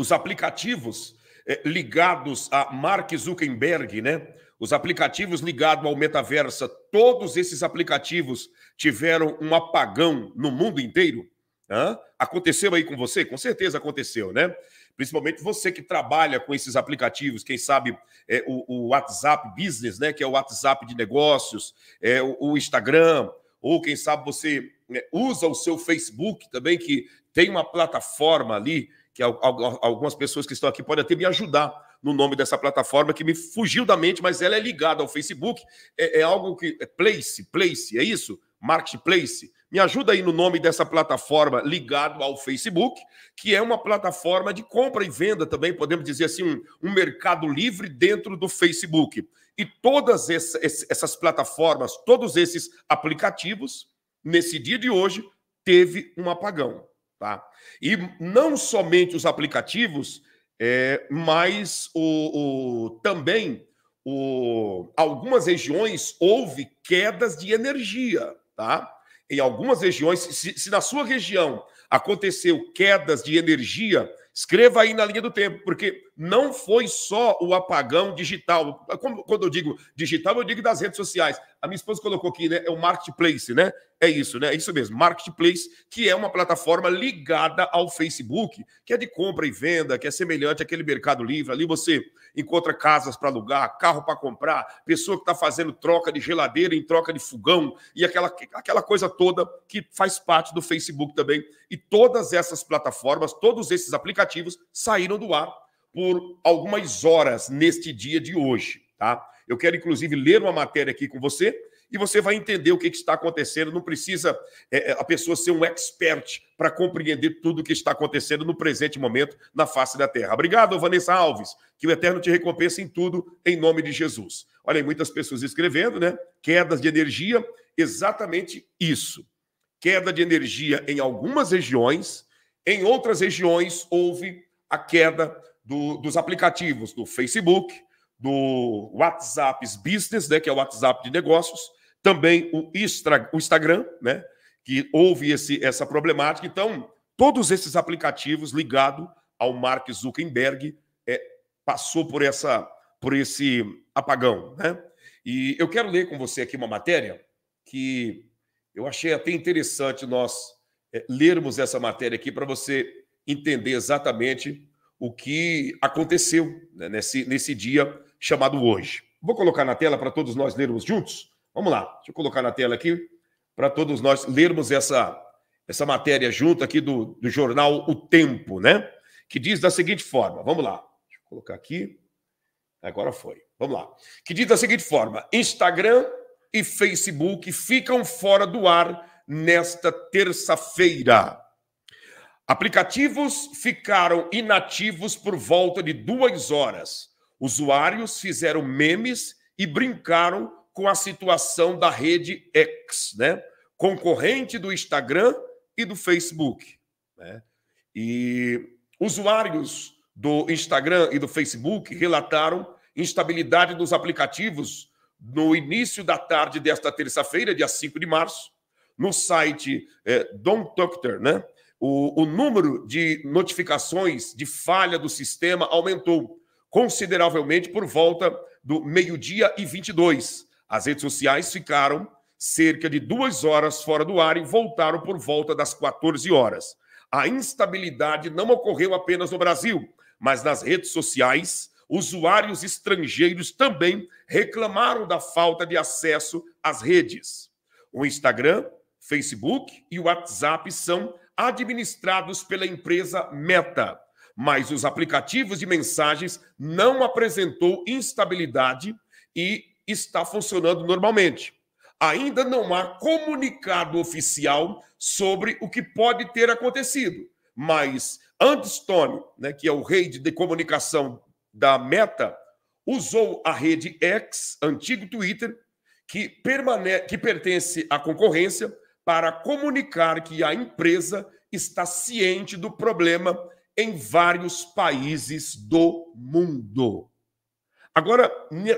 Os aplicativos eh, ligados a Mark Zuckerberg, né? Os aplicativos ligados ao metaverso, todos esses aplicativos tiveram um apagão no mundo inteiro? Hã? Aconteceu aí com você? Com certeza aconteceu, né? Principalmente você que trabalha com esses aplicativos, quem sabe é, o, o, WhatsApp Business, né? Que é o WhatsApp de negócios, é, o, o Instagram, ou quem sabe você é, usa o seu Facebook também, que tem uma plataforma ali que algumas pessoas que estão aqui podem até me ajudar no nome dessa plataforma que me fugiu da mente, mas ela é ligada ao Facebook. É, é algo que. É place, place, é isso? Marketplace. Me ajuda aí no nome dessa plataforma ligado ao Facebook, que é uma plataforma de compra e venda também, podemos dizer assim, um, um mercado livre dentro do Facebook. E todas essas plataformas, todos esses aplicativos, nesse dia de hoje, teve um apagão. Tá? E não somente os aplicativos, é, mas o, o, também o, algumas regiões houve quedas de energia. Tá? Em algumas regiões, se, se na sua região aconteceu quedas de energia, escreva aí na linha do tempo, porque não foi só o apagão digital. Quando eu digo digital, eu digo das redes sociais. A minha esposa colocou aqui, né? É o marketplace, né? É isso, né? É isso mesmo, marketplace, que é uma plataforma ligada ao Facebook, que é de compra e venda, que é semelhante àquele Mercado Livre. Ali você encontra casas para alugar, carro para comprar, pessoa que está fazendo troca de geladeira em troca de fogão e aquela, aquela coisa toda que faz parte do Facebook também. E todas essas plataformas, todos esses aplicativos saíram do ar por algumas horas neste dia de hoje, tá? Eu quero, inclusive, ler uma matéria aqui com você e você vai entender o que, está acontecendo. Não precisa é, é, a pessoa ser um expert para compreender tudo o que está acontecendo no presente momento na face da Terra. Obrigado, Vanessa Alves. Que o Eterno te recompense em tudo, em nome de Jesus. Olha aí, muitas pessoas escrevendo, né? Quedas de energia, exatamente isso. Queda de energia em algumas regiões, em outras regiões houve a queda do, dos aplicativos do Facebook, do WhatsApp Business, né, que é o WhatsApp de negócios, também o, o Instagram, né, que houve esse, essa problemática. Então, todos esses aplicativos ligados ao Mark Zuckerberg é, passou por essa por esse apagão, né? E eu quero ler com você aqui uma matéria que eu achei até interessante nós é, lermos essa matéria aqui para você entender exatamente o que aconteceu né, nesse, nesse dia chamado Hoje. Vou colocar na tela para todos nós lermos juntos. Vamos lá, deixa eu colocar na tela aqui para todos nós lermos essa, essa matéria junto aqui do, do jornal O Tempo, né? Que diz da seguinte forma: vamos lá, deixa eu colocar aqui. Agora foi. Vamos lá. Que diz da seguinte forma: Instagram e Facebook ficam fora do ar nesta terça-feira. Aplicativos ficaram inativos por volta de duas horas Usuários fizeram memes e brincaram com a situação da rede X, né? concorrente do Instagram e do Facebook. Né? E usuários do Instagram e do Facebook relataram instabilidade dos aplicativos no início da tarde desta terça-feira, dia 5 de março, no site é, Don né? O, o número de notificações de falha do sistema aumentou consideravelmente por volta do meio-dia e 22. As redes sociais ficaram cerca de duas horas fora do ar e voltaram por volta das 14 horas. A instabilidade não ocorreu apenas no Brasil, mas nas redes sociais, usuários estrangeiros também reclamaram da falta de acesso às redes. O Instagram, Facebook e o WhatsApp são administrados pela empresa Meta mas os aplicativos de mensagens não apresentou instabilidade e está funcionando normalmente. Ainda não há comunicado oficial sobre o que pode ter acontecido, mas antes Tony, né, que é o rei de comunicação da Meta, usou a rede X, antigo Twitter, que, permane que pertence à concorrência, para comunicar que a empresa está ciente do problema em vários países do mundo. Agora,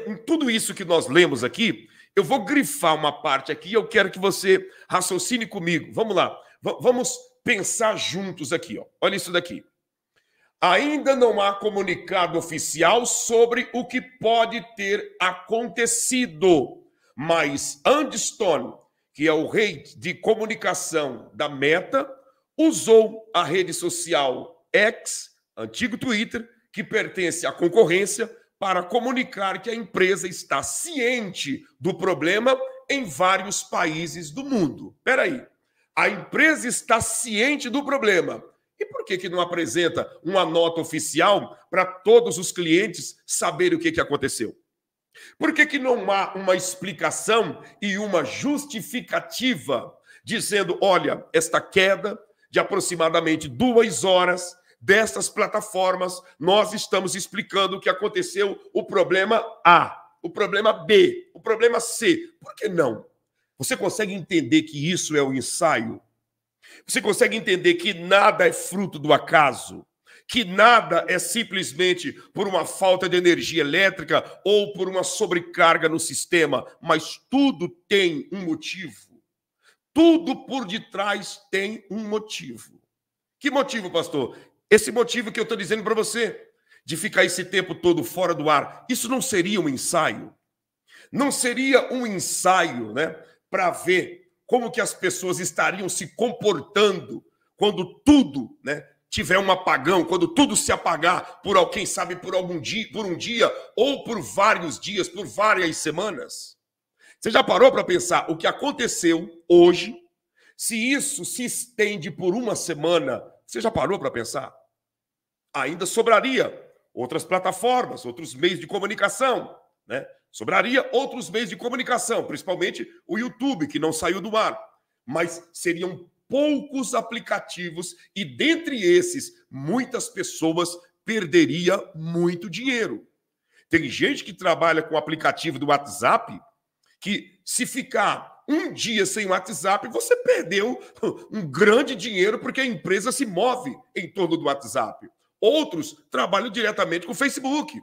em tudo isso que nós lemos aqui, eu vou grifar uma parte aqui e eu quero que você raciocine comigo. Vamos lá. V vamos pensar juntos aqui, ó. Olha isso daqui. Ainda não há comunicado oficial sobre o que pode ter acontecido, mas Stone, que é o rei de comunicação da Meta, usou a rede social ex antigo Twitter, que pertence à concorrência, para comunicar que a empresa está ciente do problema em vários países do mundo. Peraí, a empresa está ciente do problema. E por que, que não apresenta uma nota oficial para todos os clientes saberem o que, que aconteceu? Por que, que não há uma explicação e uma justificativa dizendo: olha, esta queda de aproximadamente duas horas destas plataformas, nós estamos explicando o que aconteceu, o problema A, o problema B, o problema C. Por que não? Você consegue entender que isso é o um ensaio? Você consegue entender que nada é fruto do acaso? Que nada é simplesmente por uma falta de energia elétrica ou por uma sobrecarga no sistema, mas tudo tem um motivo. Tudo por detrás tem um motivo. Que motivo, pastor? Esse motivo que eu estou dizendo para você, de ficar esse tempo todo fora do ar, isso não seria um ensaio? Não seria um ensaio, né, para ver como que as pessoas estariam se comportando quando tudo, né, tiver um apagão, quando tudo se apagar por alguém sabe por algum dia, por um dia ou por vários dias, por várias semanas? Você já parou para pensar o que aconteceu hoje? Se isso se estende por uma semana, você já parou para pensar? ainda sobraria outras plataformas, outros meios de comunicação, né? Sobraria outros meios de comunicação, principalmente o YouTube, que não saiu do ar. Mas seriam poucos aplicativos e dentre esses, muitas pessoas perderia muito dinheiro. Tem gente que trabalha com o aplicativo do WhatsApp que se ficar um dia sem WhatsApp, você perdeu um grande dinheiro porque a empresa se move em torno do WhatsApp. Outros trabalham diretamente com o Facebook.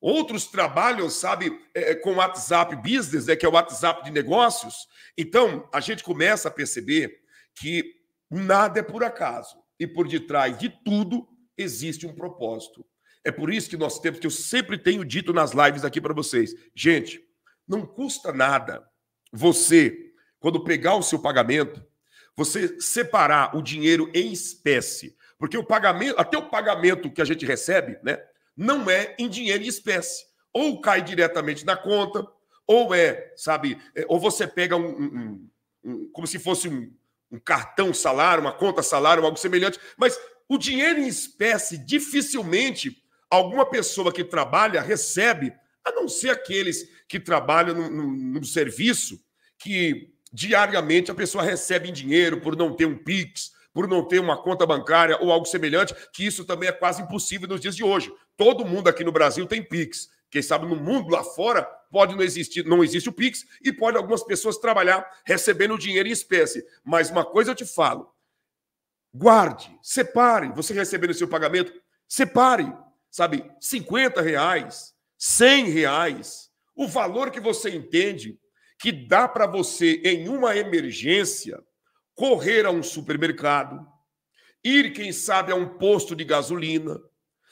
Outros trabalham, sabe, é, é com o WhatsApp Business, né, que é o WhatsApp de negócios. Então, a gente começa a perceber que nada é por acaso. E por detrás de tudo existe um propósito. É por isso que nós temos, que eu sempre tenho dito nas lives aqui para vocês. Gente, não custa nada você, quando pegar o seu pagamento, você separar o dinheiro em espécie porque o pagamento, até o pagamento que a gente recebe, né, não é em dinheiro em espécie. Ou cai diretamente na conta, ou é, sabe, é, ou você pega um, um, um como se fosse um, um cartão salário, uma conta salário, algo semelhante, mas o dinheiro em espécie dificilmente alguma pessoa que trabalha recebe, a não ser aqueles que trabalham num, num, num serviço que diariamente a pessoa recebe em dinheiro por não ter um Pix, por não ter uma conta bancária ou algo semelhante, que isso também é quase impossível nos dias de hoje. Todo mundo aqui no Brasil tem Pix. Quem sabe no mundo lá fora pode não existir, não existe o Pix e pode algumas pessoas trabalhar recebendo dinheiro em espécie. Mas uma coisa eu te falo: guarde, separe. Você recebendo o seu pagamento, separe, sabe, 50 reais, 100 reais, o valor que você entende que dá para você em uma emergência correr a um supermercado, ir, quem sabe, a um posto de gasolina,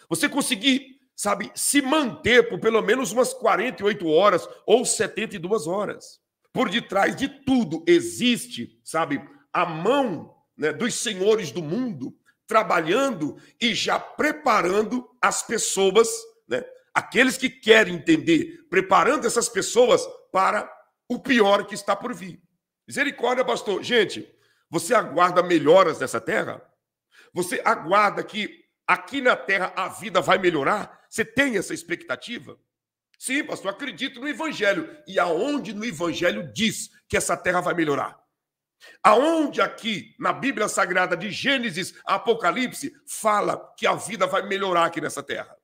você conseguir, sabe, se manter por pelo menos umas 48 horas ou 72 horas. Por detrás de tudo existe, sabe, a mão né, dos senhores do mundo trabalhando e já preparando as pessoas, né, aqueles que querem entender, preparando essas pessoas para o pior que está por vir. Misericórdia, pastor. Gente, você aguarda melhoras nessa terra? Você aguarda que aqui na terra a vida vai melhorar? Você tem essa expectativa? Sim, pastor, acredito no evangelho. E aonde no evangelho diz que essa terra vai melhorar? Aonde aqui na Bíblia Sagrada de Gênesis Apocalipse fala que a vida vai melhorar aqui nessa terra?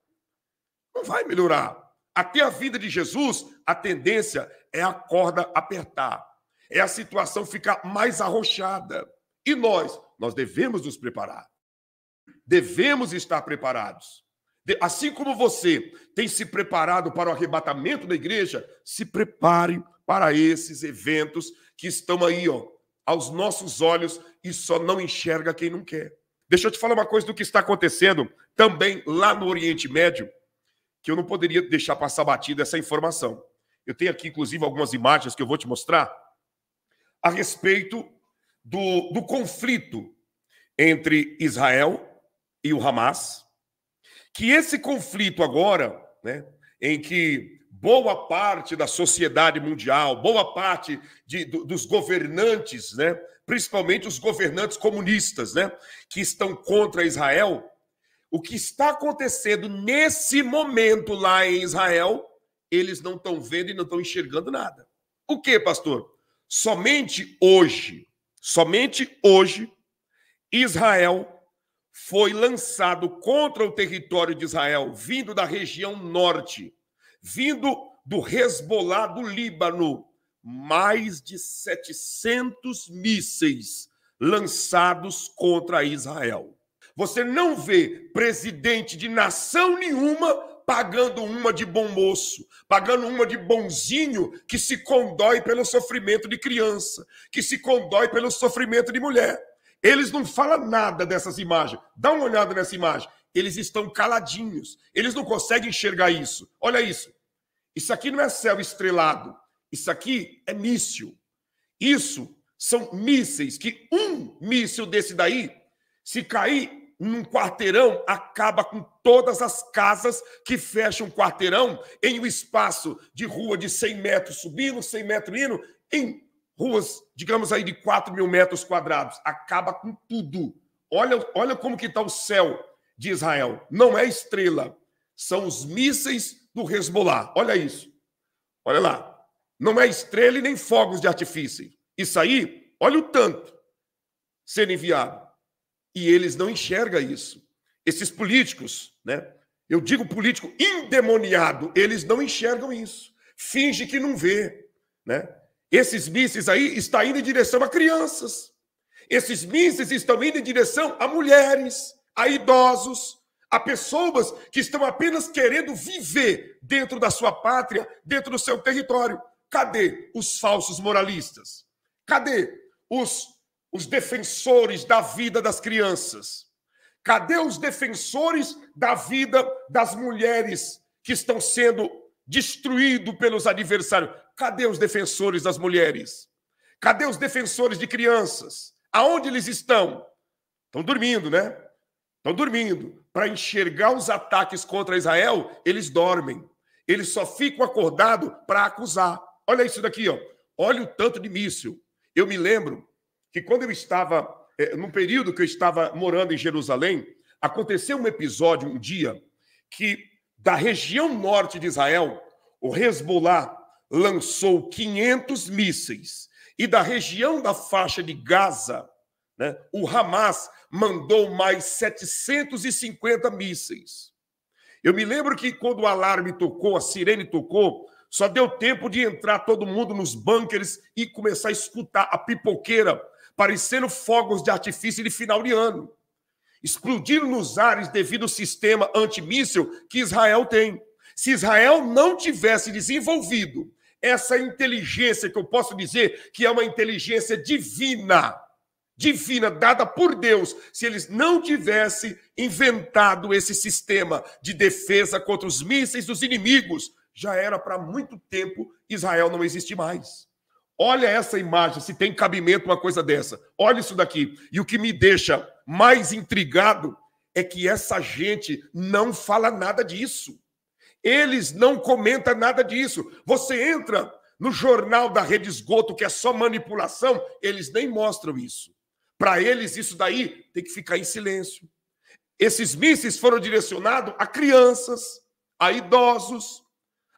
Não vai melhorar. Até a vida de Jesus, a tendência é a corda apertar é a situação ficar mais arrochada. E nós, nós devemos nos preparar. Devemos estar preparados. Assim como você tem se preparado para o arrebatamento da igreja, se prepare para esses eventos que estão aí, ó, aos nossos olhos e só não enxerga quem não quer. Deixa eu te falar uma coisa do que está acontecendo também lá no Oriente Médio, que eu não poderia deixar passar batida essa informação. Eu tenho aqui, inclusive, algumas imagens que eu vou te mostrar a respeito do, do conflito entre Israel e o Hamas, que esse conflito agora, né, em que boa parte da sociedade mundial, boa parte de, do, dos governantes, né, principalmente os governantes comunistas, né, que estão contra Israel, o que está acontecendo nesse momento lá em Israel, eles não estão vendo e não estão enxergando nada. O que, pastor? Somente hoje, somente hoje, Israel foi lançado contra o território de Israel, vindo da região norte, vindo do Hezbollah do Líbano, mais de 700 mísseis lançados contra Israel. Você não vê presidente de nação nenhuma pagando uma de bom moço, pagando uma de bonzinho que se condói pelo sofrimento de criança, que se condói pelo sofrimento de mulher. Eles não falam nada dessas imagens. Dá uma olhada nessa imagem. Eles estão caladinhos. Eles não conseguem enxergar isso. Olha isso. Isso aqui não é céu estrelado. Isso aqui é míssil. Isso são mísseis que um míssil desse daí, se cair, num quarteirão, acaba com todas as casas que fecham um quarteirão em um espaço de rua de 100 metros subindo, 100 metros indo, em ruas, digamos aí, de 4 mil metros quadrados. Acaba com tudo. Olha, olha como que está o céu de Israel. Não é estrela, são os mísseis do Hezbollah. Olha isso. Olha lá. Não é estrela e nem fogos de artifício. Isso aí, olha o tanto sendo enviado. E eles não enxergam isso. Esses políticos, né? Eu digo político endemoniado, eles não enxergam isso. Finge que não vê, né? Esses mísseis aí estão indo em direção a crianças. Esses mísseis estão indo em direção a mulheres, a idosos, a pessoas que estão apenas querendo viver dentro da sua pátria, dentro do seu território. Cadê os falsos moralistas? Cadê os os defensores da vida das crianças? Cadê os defensores da vida das mulheres que estão sendo destruídos pelos adversários? Cadê os defensores das mulheres? Cadê os defensores de crianças? Aonde eles estão? Estão dormindo, né? Estão dormindo. Para enxergar os ataques contra Israel, eles dormem. Eles só ficam acordados para acusar. Olha isso daqui, ó. Olha o tanto de míssil. Eu me lembro que quando eu estava, é, no período que eu estava morando em Jerusalém, aconteceu um episódio um dia que da região norte de Israel, o Hezbollah lançou 500 mísseis e da região da faixa de Gaza, né, o Hamas mandou mais 750 mísseis. Eu me lembro que quando o alarme tocou, a sirene tocou, só deu tempo de entrar todo mundo nos bunkers e começar a escutar a pipoqueira parecendo fogos de artifício de final de ano, explodindo nos ares devido ao sistema antimíssil que Israel tem. Se Israel não tivesse desenvolvido essa inteligência, que eu posso dizer que é uma inteligência divina, divina, dada por Deus, se eles não tivessem inventado esse sistema de defesa contra os mísseis dos inimigos, já era para muito tempo Israel não existir mais. Olha essa imagem, se tem cabimento uma coisa dessa. Olha isso daqui. E o que me deixa mais intrigado é que essa gente não fala nada disso. Eles não comentam nada disso. Você entra no jornal da Rede Esgoto, que é só manipulação, eles nem mostram isso. Para eles, isso daí tem que ficar em silêncio. Esses mísseis foram direcionados a crianças, a idosos,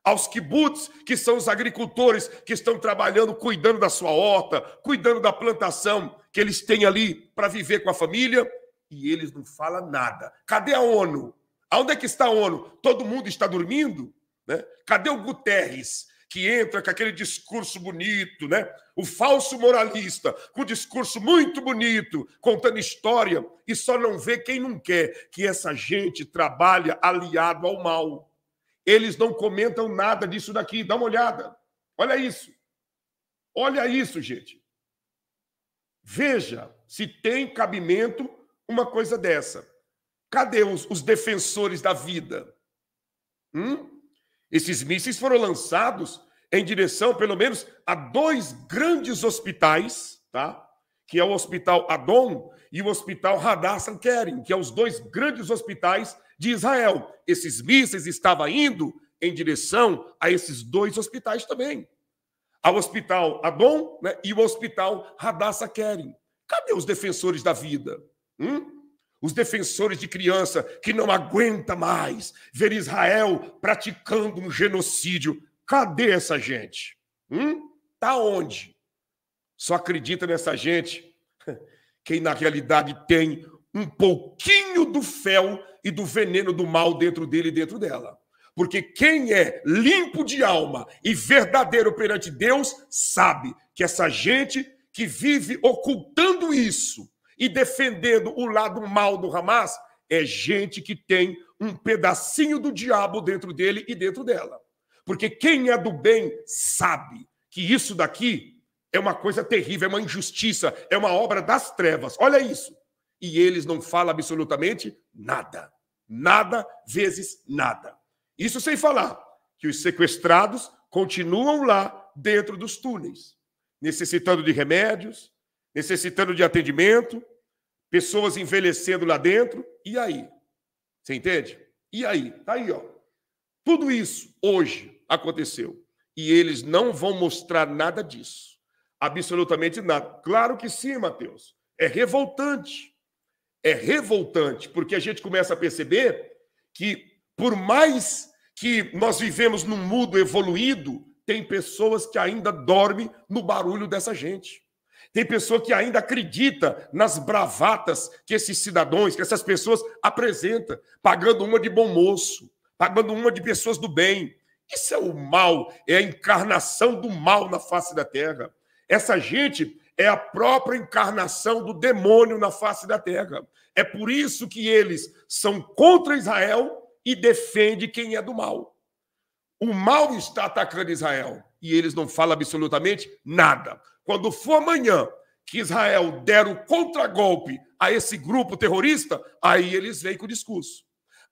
aos kibbutz, que são os agricultores que estão trabalhando, cuidando da sua horta, cuidando da plantação que eles têm ali para viver com a família, e eles não falam nada. Cadê a ONU? Aonde é que está a ONU? Todo mundo está dormindo? Né? Cadê o Guterres? que entra com aquele discurso bonito, né? O falso moralista, com um discurso muito bonito, contando história, e só não vê quem não quer que essa gente trabalha aliado ao mal. Eles não comentam nada disso daqui. Dá uma olhada. Olha isso. Olha isso, gente. Veja se tem cabimento uma coisa dessa. Cadê os, os defensores da vida? Hum? Esses mísseis foram lançados em direção, pelo menos, a dois grandes hospitais, tá? Que é o Hospital Adom e o Hospital Hadassah Kerem, que são é os dois grandes hospitais de Israel. Esses mísseis estavam indo em direção a esses dois hospitais também. Ao hospital Adon né, e o hospital Hadassah Kerem. Cadê os defensores da vida? Hum? os defensores de criança que não aguenta mais ver Israel praticando um genocídio. Cadê essa gente? Hum? Tá onde? Só acredita nessa gente quem na realidade tem um pouquinho do fel e do veneno do mal dentro dele e dentro dela. Porque quem é limpo de alma e verdadeiro perante Deus sabe que essa gente que vive ocultando isso e defendendo o lado mal do Hamas é gente que tem um pedacinho do diabo dentro dele e dentro dela. Porque quem é do bem sabe que isso daqui é uma coisa terrível, é uma injustiça, é uma obra das trevas. Olha isso. E eles não falam absolutamente nada. Nada vezes nada. Isso sem falar que os sequestrados continuam lá dentro dos túneis, necessitando de remédios, necessitando de atendimento, pessoas envelhecendo lá dentro. E aí? Você entende? E aí? Tá aí, ó. Tudo isso hoje aconteceu. E eles não vão mostrar nada disso. Absolutamente nada. Claro que sim, Mateus. É revoltante é revoltante, porque a gente começa a perceber que, por mais que nós vivemos num mundo evoluído, tem pessoas que ainda dormem no barulho dessa gente. Tem pessoa que ainda acredita nas bravatas que esses cidadãos, que essas pessoas apresentam, pagando uma de bom moço, pagando uma de pessoas do bem. Isso é o mal, é a encarnação do mal na face da terra. Essa gente é a própria encarnação do demônio na face da terra. É por isso que eles são contra Israel e defendem quem é do mal. O mal está atacando Israel e eles não falam absolutamente nada. Quando for amanhã que Israel der o contragolpe a esse grupo terrorista, aí eles vêm com o discurso.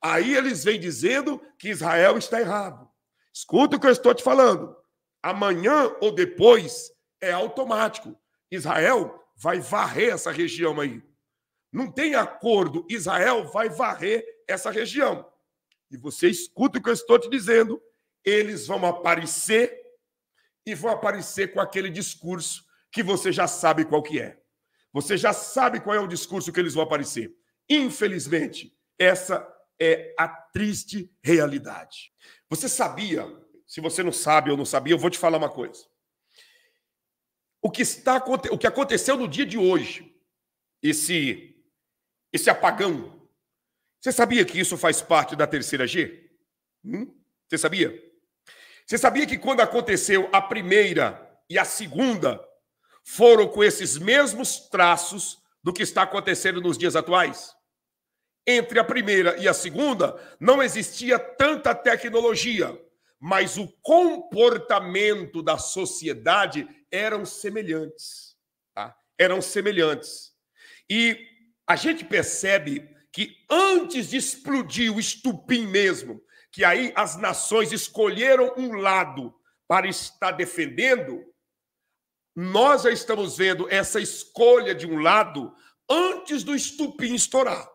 Aí eles vêm dizendo que Israel está errado. Escuta o que eu estou te falando. Amanhã ou depois é automático. Israel vai varrer essa região aí. Não tem acordo. Israel vai varrer essa região. E você escuta o que eu estou te dizendo. Eles vão aparecer e vão aparecer com aquele discurso que você já sabe qual que é. Você já sabe qual é o discurso que eles vão aparecer. Infelizmente, essa é a triste realidade. Você sabia? Se você não sabe ou não sabia, eu vou te falar uma coisa o que está o que aconteceu no dia de hoje, esse esse apagão. Você sabia que isso faz parte da terceira G? Hum? Você sabia? Você sabia que quando aconteceu a primeira e a segunda foram com esses mesmos traços do que está acontecendo nos dias atuais? Entre a primeira e a segunda não existia tanta tecnologia mas o comportamento da sociedade eram semelhantes. Tá? Eram semelhantes. E a gente percebe que antes de explodir o estupim mesmo, que aí as nações escolheram um lado para estar defendendo, nós já estamos vendo essa escolha de um lado antes do estupim estourar.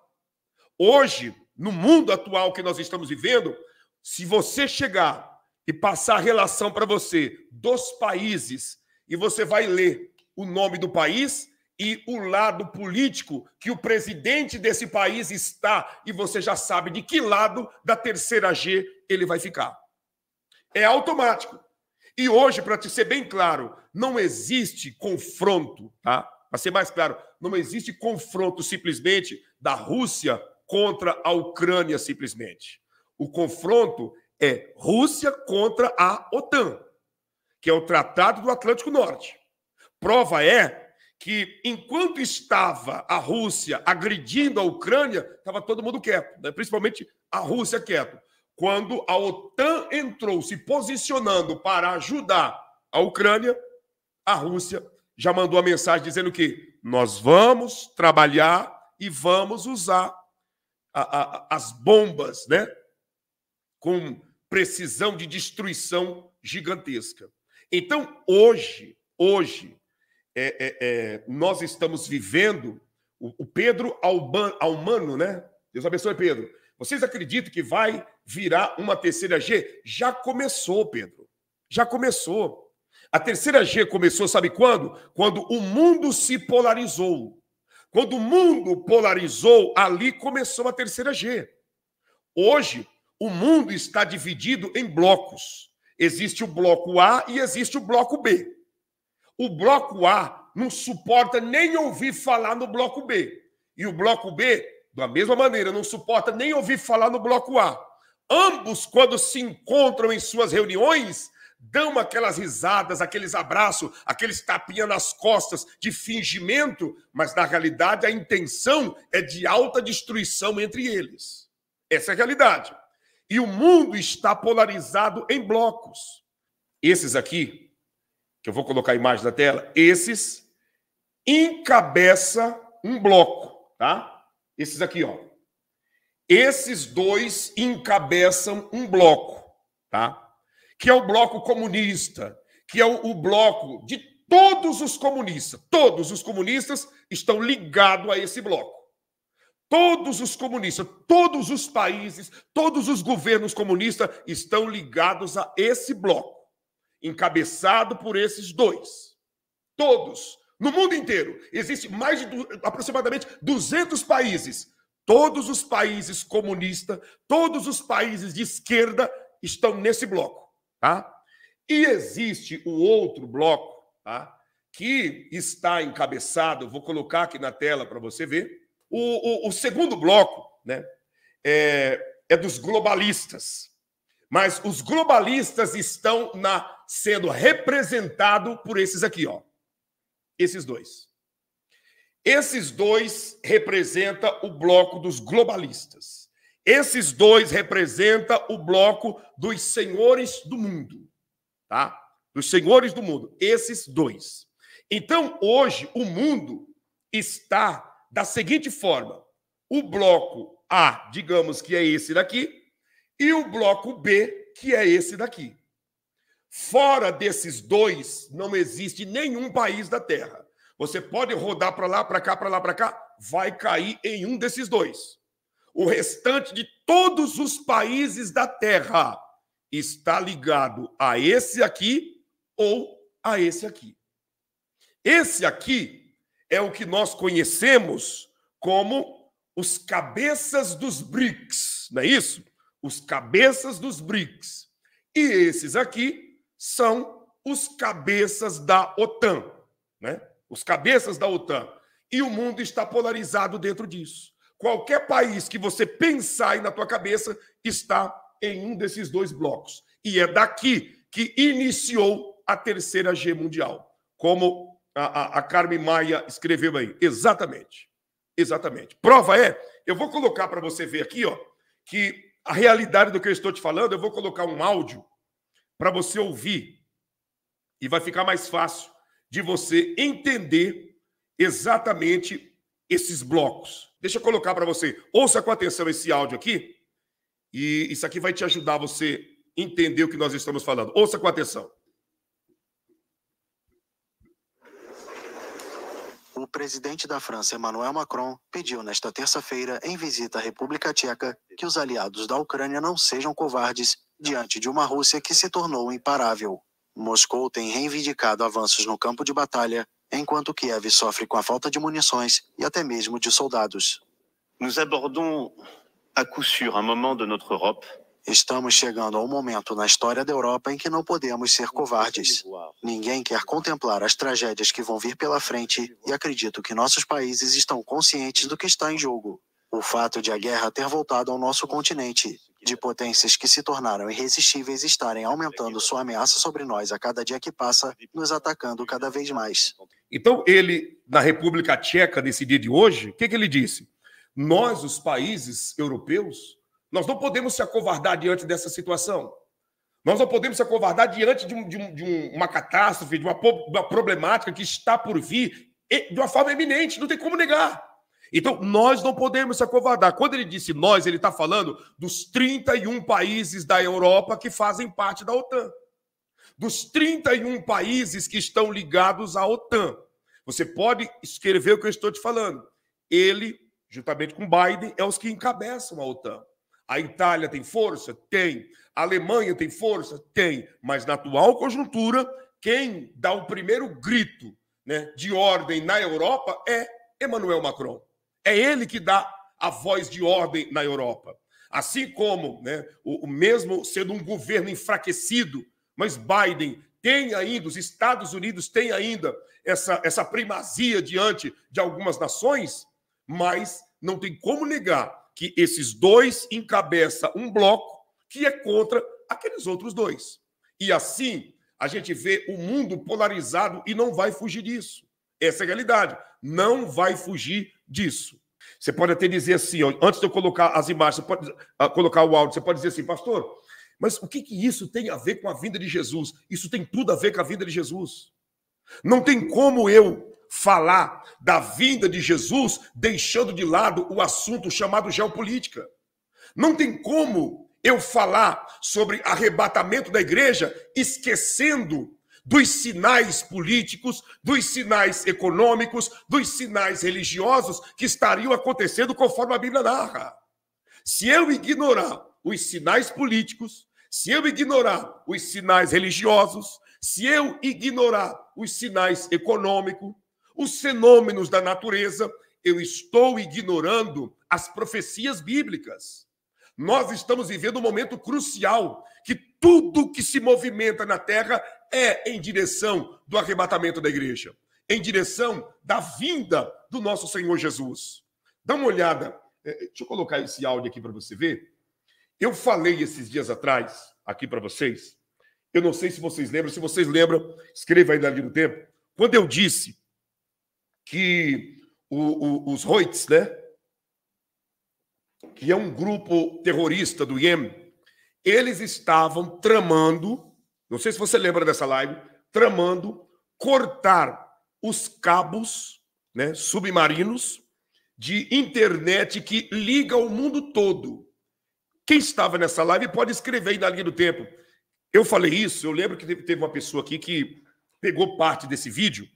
Hoje, no mundo atual que nós estamos vivendo, se você chegar e passar a relação para você dos países e você vai ler o nome do país e o lado político que o presidente desse país está e você já sabe de que lado da terceira G ele vai ficar. É automático. E hoje, para te ser bem claro, não existe confronto, tá? Para ser mais claro, não existe confronto simplesmente da Rússia contra a Ucrânia simplesmente. O confronto é Rússia contra a OTAN, que é o Tratado do Atlântico Norte. Prova é que, enquanto estava a Rússia agredindo a Ucrânia, estava todo mundo quieto, né? principalmente a Rússia quieto. Quando a OTAN entrou se posicionando para ajudar a Ucrânia, a Rússia já mandou a mensagem dizendo que nós vamos trabalhar e vamos usar a, a, as bombas, né? Com precisão de destruição gigantesca. Então, hoje, hoje, é, é, é, nós estamos vivendo o, o Pedro Alban, Almano, né? Deus abençoe, Pedro. Vocês acreditam que vai virar uma terceira G? Já começou, Pedro. Já começou. A terceira G começou, sabe quando? Quando o mundo se polarizou. Quando o mundo polarizou, ali começou a terceira G. Hoje, o mundo está dividido em blocos. Existe o bloco A e existe o bloco B. O bloco A não suporta nem ouvir falar no bloco B. E o bloco B, da mesma maneira, não suporta nem ouvir falar no bloco A. Ambos, quando se encontram em suas reuniões, dão aquelas risadas, aqueles abraços, aqueles tapinha nas costas de fingimento, mas na realidade a intenção é de alta destruição entre eles. Essa é a realidade. E o mundo está polarizado em blocos. Esses aqui, que eu vou colocar a imagem na tela, esses encabeça um bloco, tá? Esses aqui, ó. Esses dois encabeçam um bloco, tá? Que é o bloco comunista, que é o, o bloco de todos os comunistas. Todos os comunistas estão ligados a esse bloco. Todos os comunistas, todos os países, todos os governos comunistas estão ligados a esse bloco, encabeçado por esses dois. Todos. No mundo inteiro. Existe mais de aproximadamente 200 países. Todos os países comunistas, todos os países de esquerda estão nesse bloco. Tá? E existe o outro bloco, tá? que está encabeçado, vou colocar aqui na tela para você ver o, o, o segundo bloco né, é, é dos globalistas, mas os globalistas estão na, sendo representados por esses aqui, ó. Esses dois. Esses dois representa o bloco dos globalistas. Esses dois representa o bloco dos senhores do mundo, tá? Dos senhores do mundo, esses dois. Então, hoje o mundo está da seguinte forma: o bloco A, digamos que é esse daqui, e o bloco B, que é esse daqui. Fora desses dois, não existe nenhum país da Terra. Você pode rodar para lá, para cá, para lá, para cá, vai cair em um desses dois. O restante de todos os países da Terra está ligado a esse aqui ou a esse aqui. Esse aqui é o que nós conhecemos como os cabeças dos BRICS, não é isso? Os cabeças dos BRICS. E esses aqui são os cabeças da OTAN, né? Os cabeças da OTAN. E o mundo está polarizado dentro disso. Qualquer país que você pensar aí na tua cabeça está em um desses dois blocos. E é daqui que iniciou a terceira G mundial, como a, a, a Carmen Maia escreveu aí. Exatamente. Exatamente. Prova é, eu vou colocar para você ver aqui, ó, que a realidade do que eu estou te falando, eu vou colocar um áudio para você ouvir e vai ficar mais fácil de você entender exatamente esses blocos. Deixa eu colocar para você. Ouça com atenção esse áudio aqui e isso aqui vai te ajudar você entender o que nós estamos falando. Ouça com atenção. presidente da França, Emmanuel Macron, pediu nesta terça-feira, em visita à República Tcheca, que os aliados da Ucrânia não sejam covardes diante de uma Rússia que se tornou imparável. Moscou tem reivindicado avanços no campo de batalha, enquanto Kiev sofre com a falta de munições e até mesmo de soldados. Nous abordons à coup sûr un moment de notre Europe Estamos chegando a um momento na história da Europa em que não podemos ser covardes. Ninguém quer contemplar as tragédias que vão vir pela frente e acredito que nossos países estão conscientes do que está em jogo. O fato de a guerra ter voltado ao nosso continente, de potências que se tornaram irresistíveis estarem aumentando sua ameaça sobre nós a cada dia que passa, nos atacando cada vez mais. Então, ele, na República Tcheca, nesse dia de hoje, o que, que ele disse? Nós, os países europeus, nós não podemos se acovardar diante dessa situação. Nós não podemos se acovardar diante de, um, de, um, de uma catástrofe, de uma, uma problemática que está por vir de uma forma eminente, não tem como negar. Então, nós não podemos se acovardar. Quando ele disse nós, ele está falando dos 31 países da Europa que fazem parte da OTAN. Dos 31 países que estão ligados à OTAN. Você pode escrever o que eu estou te falando. Ele, juntamente com Biden, é os que encabeçam a OTAN. A Itália tem força? Tem. A Alemanha tem força? Tem. Mas na atual conjuntura, quem dá o primeiro grito né, de ordem na Europa é Emmanuel Macron. É ele que dá a voz de ordem na Europa. Assim como, né, o, mesmo sendo um governo enfraquecido, mas Biden tem ainda, os Estados Unidos têm ainda essa, essa primazia diante de algumas nações, mas não tem como negar que esses dois encabeçam um bloco que é contra aqueles outros dois. E assim a gente vê o mundo polarizado e não vai fugir disso. Essa é a realidade. Não vai fugir disso. Você pode até dizer assim, ó, antes de eu colocar as imagens, você pode uh, colocar o áudio, você pode dizer assim, pastor, mas o que, que isso tem a ver com a vinda de Jesus? Isso tem tudo a ver com a vinda de Jesus. Não tem como eu falar da vinda de Jesus deixando de lado o assunto chamado geopolítica. Não tem como eu falar sobre arrebatamento da igreja esquecendo dos sinais políticos, dos sinais econômicos, dos sinais religiosos que estariam acontecendo conforme a Bíblia narra. Se eu ignorar os sinais políticos, se eu ignorar os sinais religiosos, se eu ignorar os sinais econômicos, os fenômenos da natureza, eu estou ignorando as profecias bíblicas. Nós estamos vivendo um momento crucial que tudo que se movimenta na terra é em direção do arrebatamento da igreja, em direção da vinda do nosso Senhor Jesus. Dá uma olhada, é, deixa eu colocar esse áudio aqui para você ver. Eu falei esses dias atrás, aqui para vocês, eu não sei se vocês lembram, se vocês lembram, escreva aí na linha do tempo, quando eu disse que o, o, os Hoits, né? Que é um grupo terrorista do Iêmen, eles estavam tramando, não sei se você lembra dessa live, tramando cortar os cabos né, submarinos de internet que liga o mundo todo. Quem estava nessa live pode escrever aí na linha do tempo. Eu falei isso, eu lembro que teve uma pessoa aqui que pegou parte desse vídeo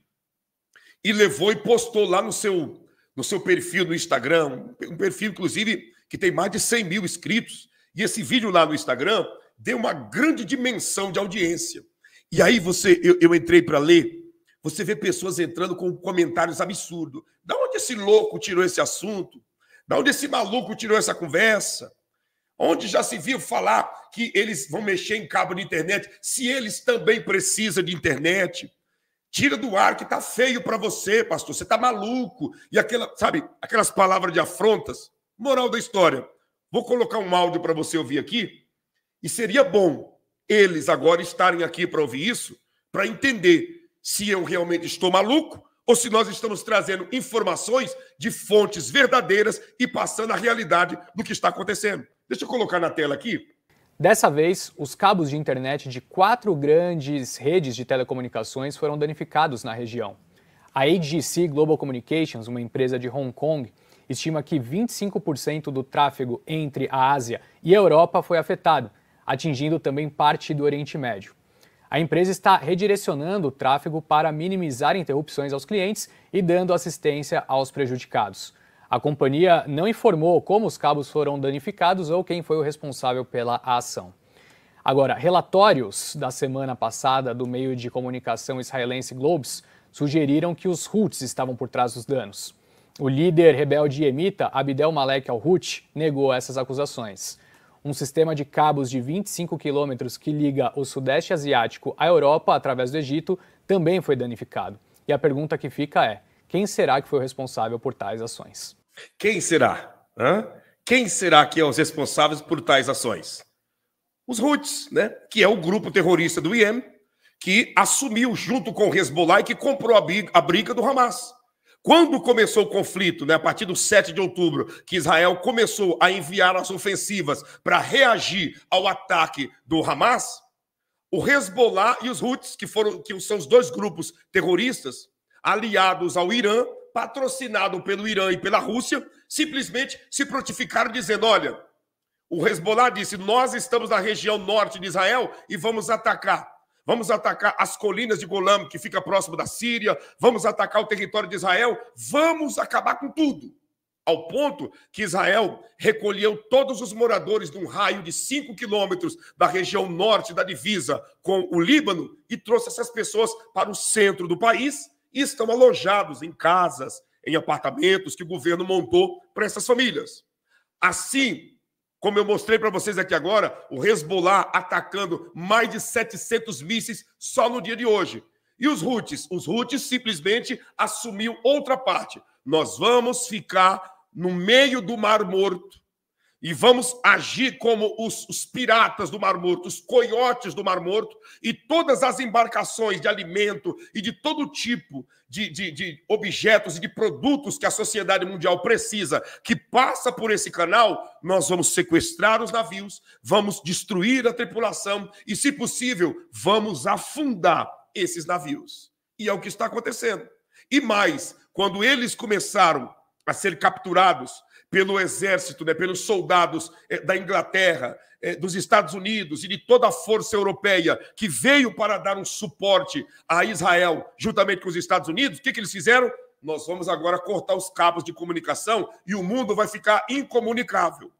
e levou e postou lá no seu, no seu perfil no Instagram, um perfil, inclusive, que tem mais de 100 mil inscritos. E esse vídeo lá no Instagram deu uma grande dimensão de audiência. E aí você, eu, eu entrei para ler, você vê pessoas entrando com comentários absurdos. Da onde esse louco tirou esse assunto? Da onde esse maluco tirou essa conversa? Onde já se viu falar que eles vão mexer em cabo de internet, se eles também precisam de internet? Tira do ar que tá feio para você, pastor. Você tá maluco. E aquela, sabe, aquelas palavras de afrontas. Moral da história. Vou colocar um áudio para você ouvir aqui. E seria bom eles agora estarem aqui para ouvir isso, para entender se eu realmente estou maluco ou se nós estamos trazendo informações de fontes verdadeiras e passando a realidade do que está acontecendo. Deixa eu colocar na tela aqui Dessa vez, os cabos de internet de quatro grandes redes de telecomunicações foram danificados na região. A AGC Global Communications, uma empresa de Hong Kong, estima que 25% do tráfego entre a Ásia e a Europa foi afetado, atingindo também parte do Oriente Médio. A empresa está redirecionando o tráfego para minimizar interrupções aos clientes e dando assistência aos prejudicados. A companhia não informou como os cabos foram danificados ou quem foi o responsável pela ação. Agora, relatórios da semana passada do meio de comunicação israelense Globes sugeriram que os Houthis estavam por trás dos danos. O líder rebelde emita, Abdel Malek al-Houthi, negou essas acusações. Um sistema de cabos de 25 quilômetros que liga o Sudeste Asiático à Europa através do Egito também foi danificado. E a pergunta que fica é: quem será que foi o responsável por tais ações? Quem será? Hã? Quem será que é os responsáveis por tais ações? Os Houthis, né? que é o grupo terrorista do IEM, que assumiu junto com o Hezbollah e que comprou a briga do Hamas. Quando começou o conflito, né, a partir do 7 de outubro, que Israel começou a enviar as ofensivas para reagir ao ataque do Hamas, o Hezbollah e os Houthis, que foram que são os dois grupos terroristas aliados ao Irã, patrocinado pelo Irã e pela Rússia, simplesmente se prontificaram dizendo: olha, o Hezbollah disse: nós estamos na região norte de Israel e vamos atacar. Vamos atacar as colinas de Golan, que fica próximo da Síria, vamos atacar o território de Israel, vamos acabar com tudo. Ao ponto que Israel recolheu todos os moradores de um raio de 5 quilômetros da região norte da divisa com o Líbano e trouxe essas pessoas para o centro do país e estão alojados em casas, em apartamentos que o governo montou para essas famílias. Assim, como eu mostrei para vocês aqui agora, o Hezbollah atacando mais de 700 mísseis só no dia de hoje. E os Houthis? Os Houthis simplesmente assumiu outra parte. Nós vamos ficar no meio do Mar Morto, e vamos agir como os, os, piratas do Mar Morto, os coiotes do Mar Morto, e todas as embarcações de alimento e de todo tipo de, de, de objetos e de produtos que a sociedade mundial precisa, que passa por esse canal, nós vamos sequestrar os navios, vamos destruir a tripulação e, se possível, vamos afundar esses navios. E é o que está acontecendo. E mais, quando eles começaram a ser capturados pelo exército, né, pelos soldados eh, da Inglaterra, eh, dos Estados Unidos e de toda a força europeia que veio para dar um suporte a Israel, juntamente com os Estados Unidos, o que, que eles fizeram? Nós vamos agora cortar os cabos de comunicação e o mundo vai ficar incomunicável.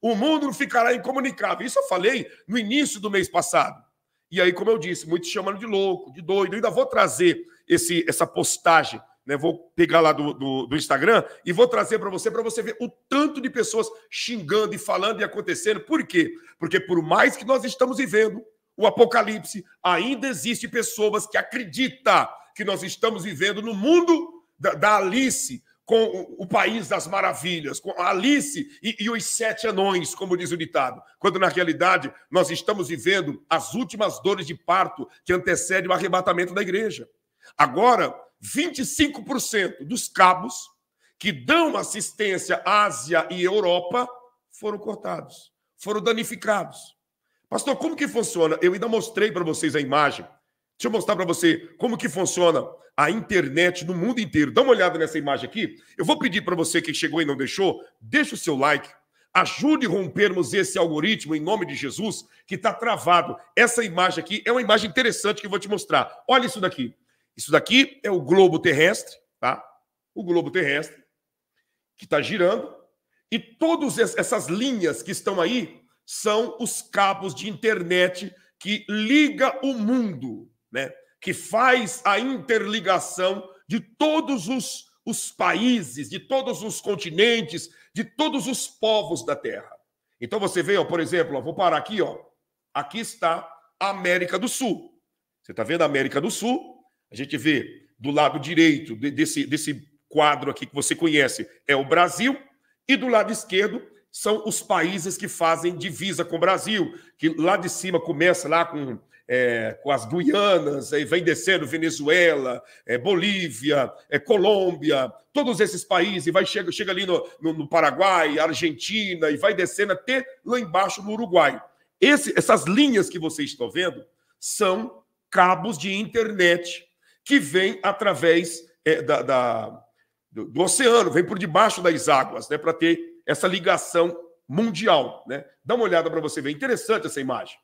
O mundo ficará incomunicável. Isso eu falei no início do mês passado. E aí, como eu disse, muitos chamando de louco, de doido. Eu ainda vou trazer esse, essa postagem né? Vou pegar lá do, do, do Instagram e vou trazer para você, para você ver o tanto de pessoas xingando e falando e acontecendo. Por quê? Porque por mais que nós estamos vivendo o apocalipse, ainda existe pessoas que acreditam que nós estamos vivendo no mundo da, da Alice, com o, o, país das maravilhas, com Alice e, e, os sete anões, como diz o ditado. Quando na realidade nós estamos vivendo as últimas dores de parto que antecedem o arrebatamento da igreja. Agora, 25% dos cabos que dão assistência à Ásia e Europa foram cortados, foram danificados. Pastor, como que funciona? Eu ainda mostrei para vocês a imagem. Deixa eu mostrar para você como que funciona a internet no mundo inteiro. Dá uma olhada nessa imagem aqui. Eu vou pedir para você que chegou e não deixou, deixa o seu like. Ajude a rompermos esse algoritmo em nome de Jesus que está travado. Essa imagem aqui é uma imagem interessante que eu vou te mostrar. Olha isso daqui. Isso daqui é o globo terrestre, tá? O globo terrestre que está girando e todas essas linhas que estão aí são os cabos de internet que liga o mundo, né? Que faz a interligação de todos os, os países, de todos os continentes, de todos os povos da Terra. Então você vê, ó, por exemplo, ó, vou parar aqui, ó. Aqui está a América do Sul. Você está vendo a América do Sul? A gente vê do lado direito desse, desse quadro aqui que você conhece é o Brasil, e do lado esquerdo são os países que fazem divisa com o Brasil, que lá de cima começa lá com, é, com as Guianas, aí vem descendo Venezuela, é, Bolívia, é, Colômbia, todos esses países, e vai chega, chega ali no, no, no, Paraguai, Argentina, e vai descendo até lá embaixo no Uruguai. Esse, essas linhas que vocês estão vendo são cabos de internet que vem através é, da, da, do, do, oceano, vem por debaixo das águas, né, para ter essa ligação mundial. Né? Dá uma olhada para você ver, interessante essa imagem.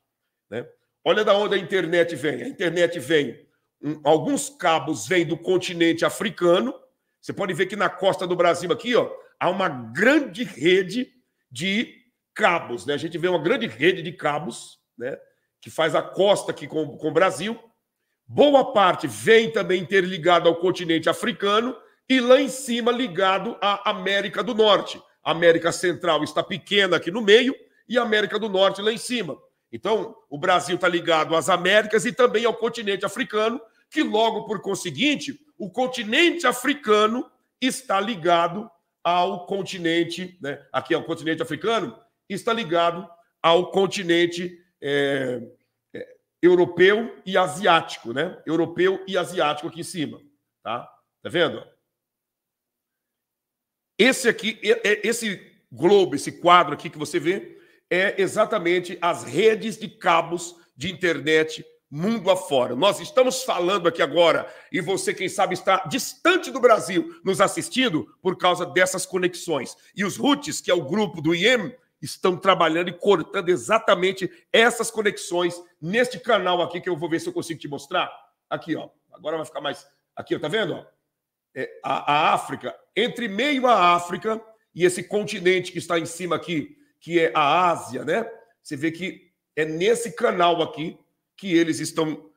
Né? Olha da onde a internet vem. A internet vem, um, alguns cabos vêm do continente africano. Você pode ver que na costa do Brasil aqui, ó, há uma grande rede de cabos, né? A gente vê uma grande rede de cabos, né? Que faz a costa aqui com, com o Brasil boa parte vem também ligado ao continente africano e lá em cima ligado à América do Norte. A América Central está pequena aqui no meio e a América do Norte lá em cima. Então, o Brasil está ligado às Américas e também ao continente africano, que logo por conseguinte, o continente africano está ligado ao continente, né? aqui é o continente africano, está ligado ao continente é, europeu e asiático, né? Europeu e asiático aqui em cima, tá? Tá vendo? Esse aqui, esse globo, esse quadro aqui que você vê, é exatamente as redes de cabos de internet mundo afora. Nós estamos falando aqui agora, e você, quem sabe, está distante do Brasil nos assistindo por causa dessas conexões. E os RUTs, que é o grupo do IEM, estão trabalhando e cortando exatamente essas conexões neste canal aqui, que eu vou ver se eu consigo te mostrar. Aqui, ó. Agora vai ficar mais. Aqui, ó, tá vendo? Ó? É, a, a África, entre meio à África e esse continente que está em cima aqui, que é a Ásia, né? Você vê que é nesse canal aqui que eles estão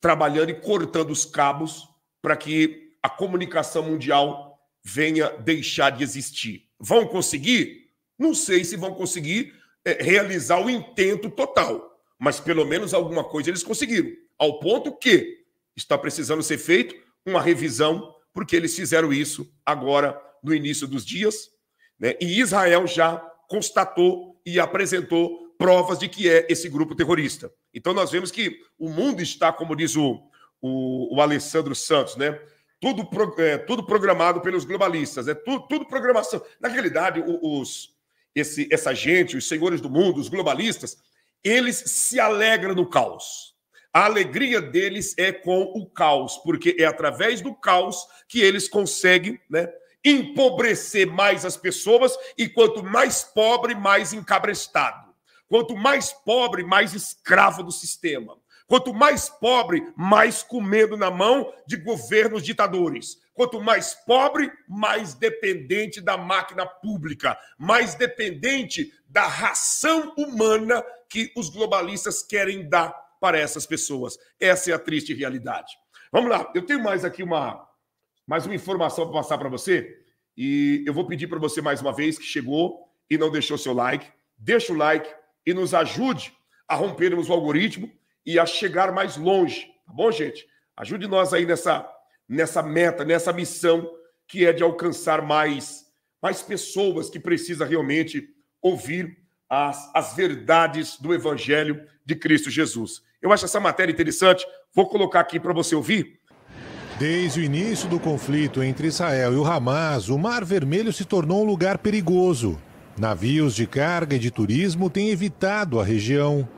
trabalhando e cortando os cabos para que a comunicação mundial venha deixar de existir. Vão conseguir? Não sei se vão conseguir é, realizar o intento total, mas pelo menos alguma coisa eles conseguiram. Ao ponto que está precisando ser feito uma revisão, porque eles fizeram isso agora no início dos dias, né? e Israel já constatou e apresentou provas de que é esse grupo terrorista. Então nós vemos que o mundo está, como diz o, o, o Alessandro Santos, né? Tudo, pro, é, tudo programado pelos globalistas, é né? tudo, tudo programação. Na realidade, os, esse, essa gente, os senhores do mundo, os globalistas, eles se alegram no caos. A alegria deles é com o caos, porque é através do caos que eles conseguem né, empobrecer mais as pessoas, e quanto mais pobre, mais encabrestado. Quanto mais pobre, mais escravo do sistema. Quanto mais pobre, mais com medo na mão de governos ditadores. Quanto mais pobre, mais dependente da máquina pública, mais dependente da ração humana que os globalistas querem dar para essas pessoas. Essa é a triste realidade. Vamos lá, eu tenho mais aqui uma mais uma informação para passar para você e eu vou pedir para você mais uma vez que chegou e não deixou seu like, deixa o like e nos ajude a rompermos o algoritmo e a chegar mais longe, tá bom, gente? Ajude nós aí nessa, nessa meta, nessa missão que é de alcançar mais, mais pessoas que precisa realmente ouvir as, as verdades do Evangelho de Cristo Jesus. Eu acho essa matéria interessante, vou colocar aqui para você ouvir. Desde o início do conflito entre Israel e o Hamas, o Mar Vermelho se tornou um lugar perigoso. Navios de carga e de turismo têm evitado a região.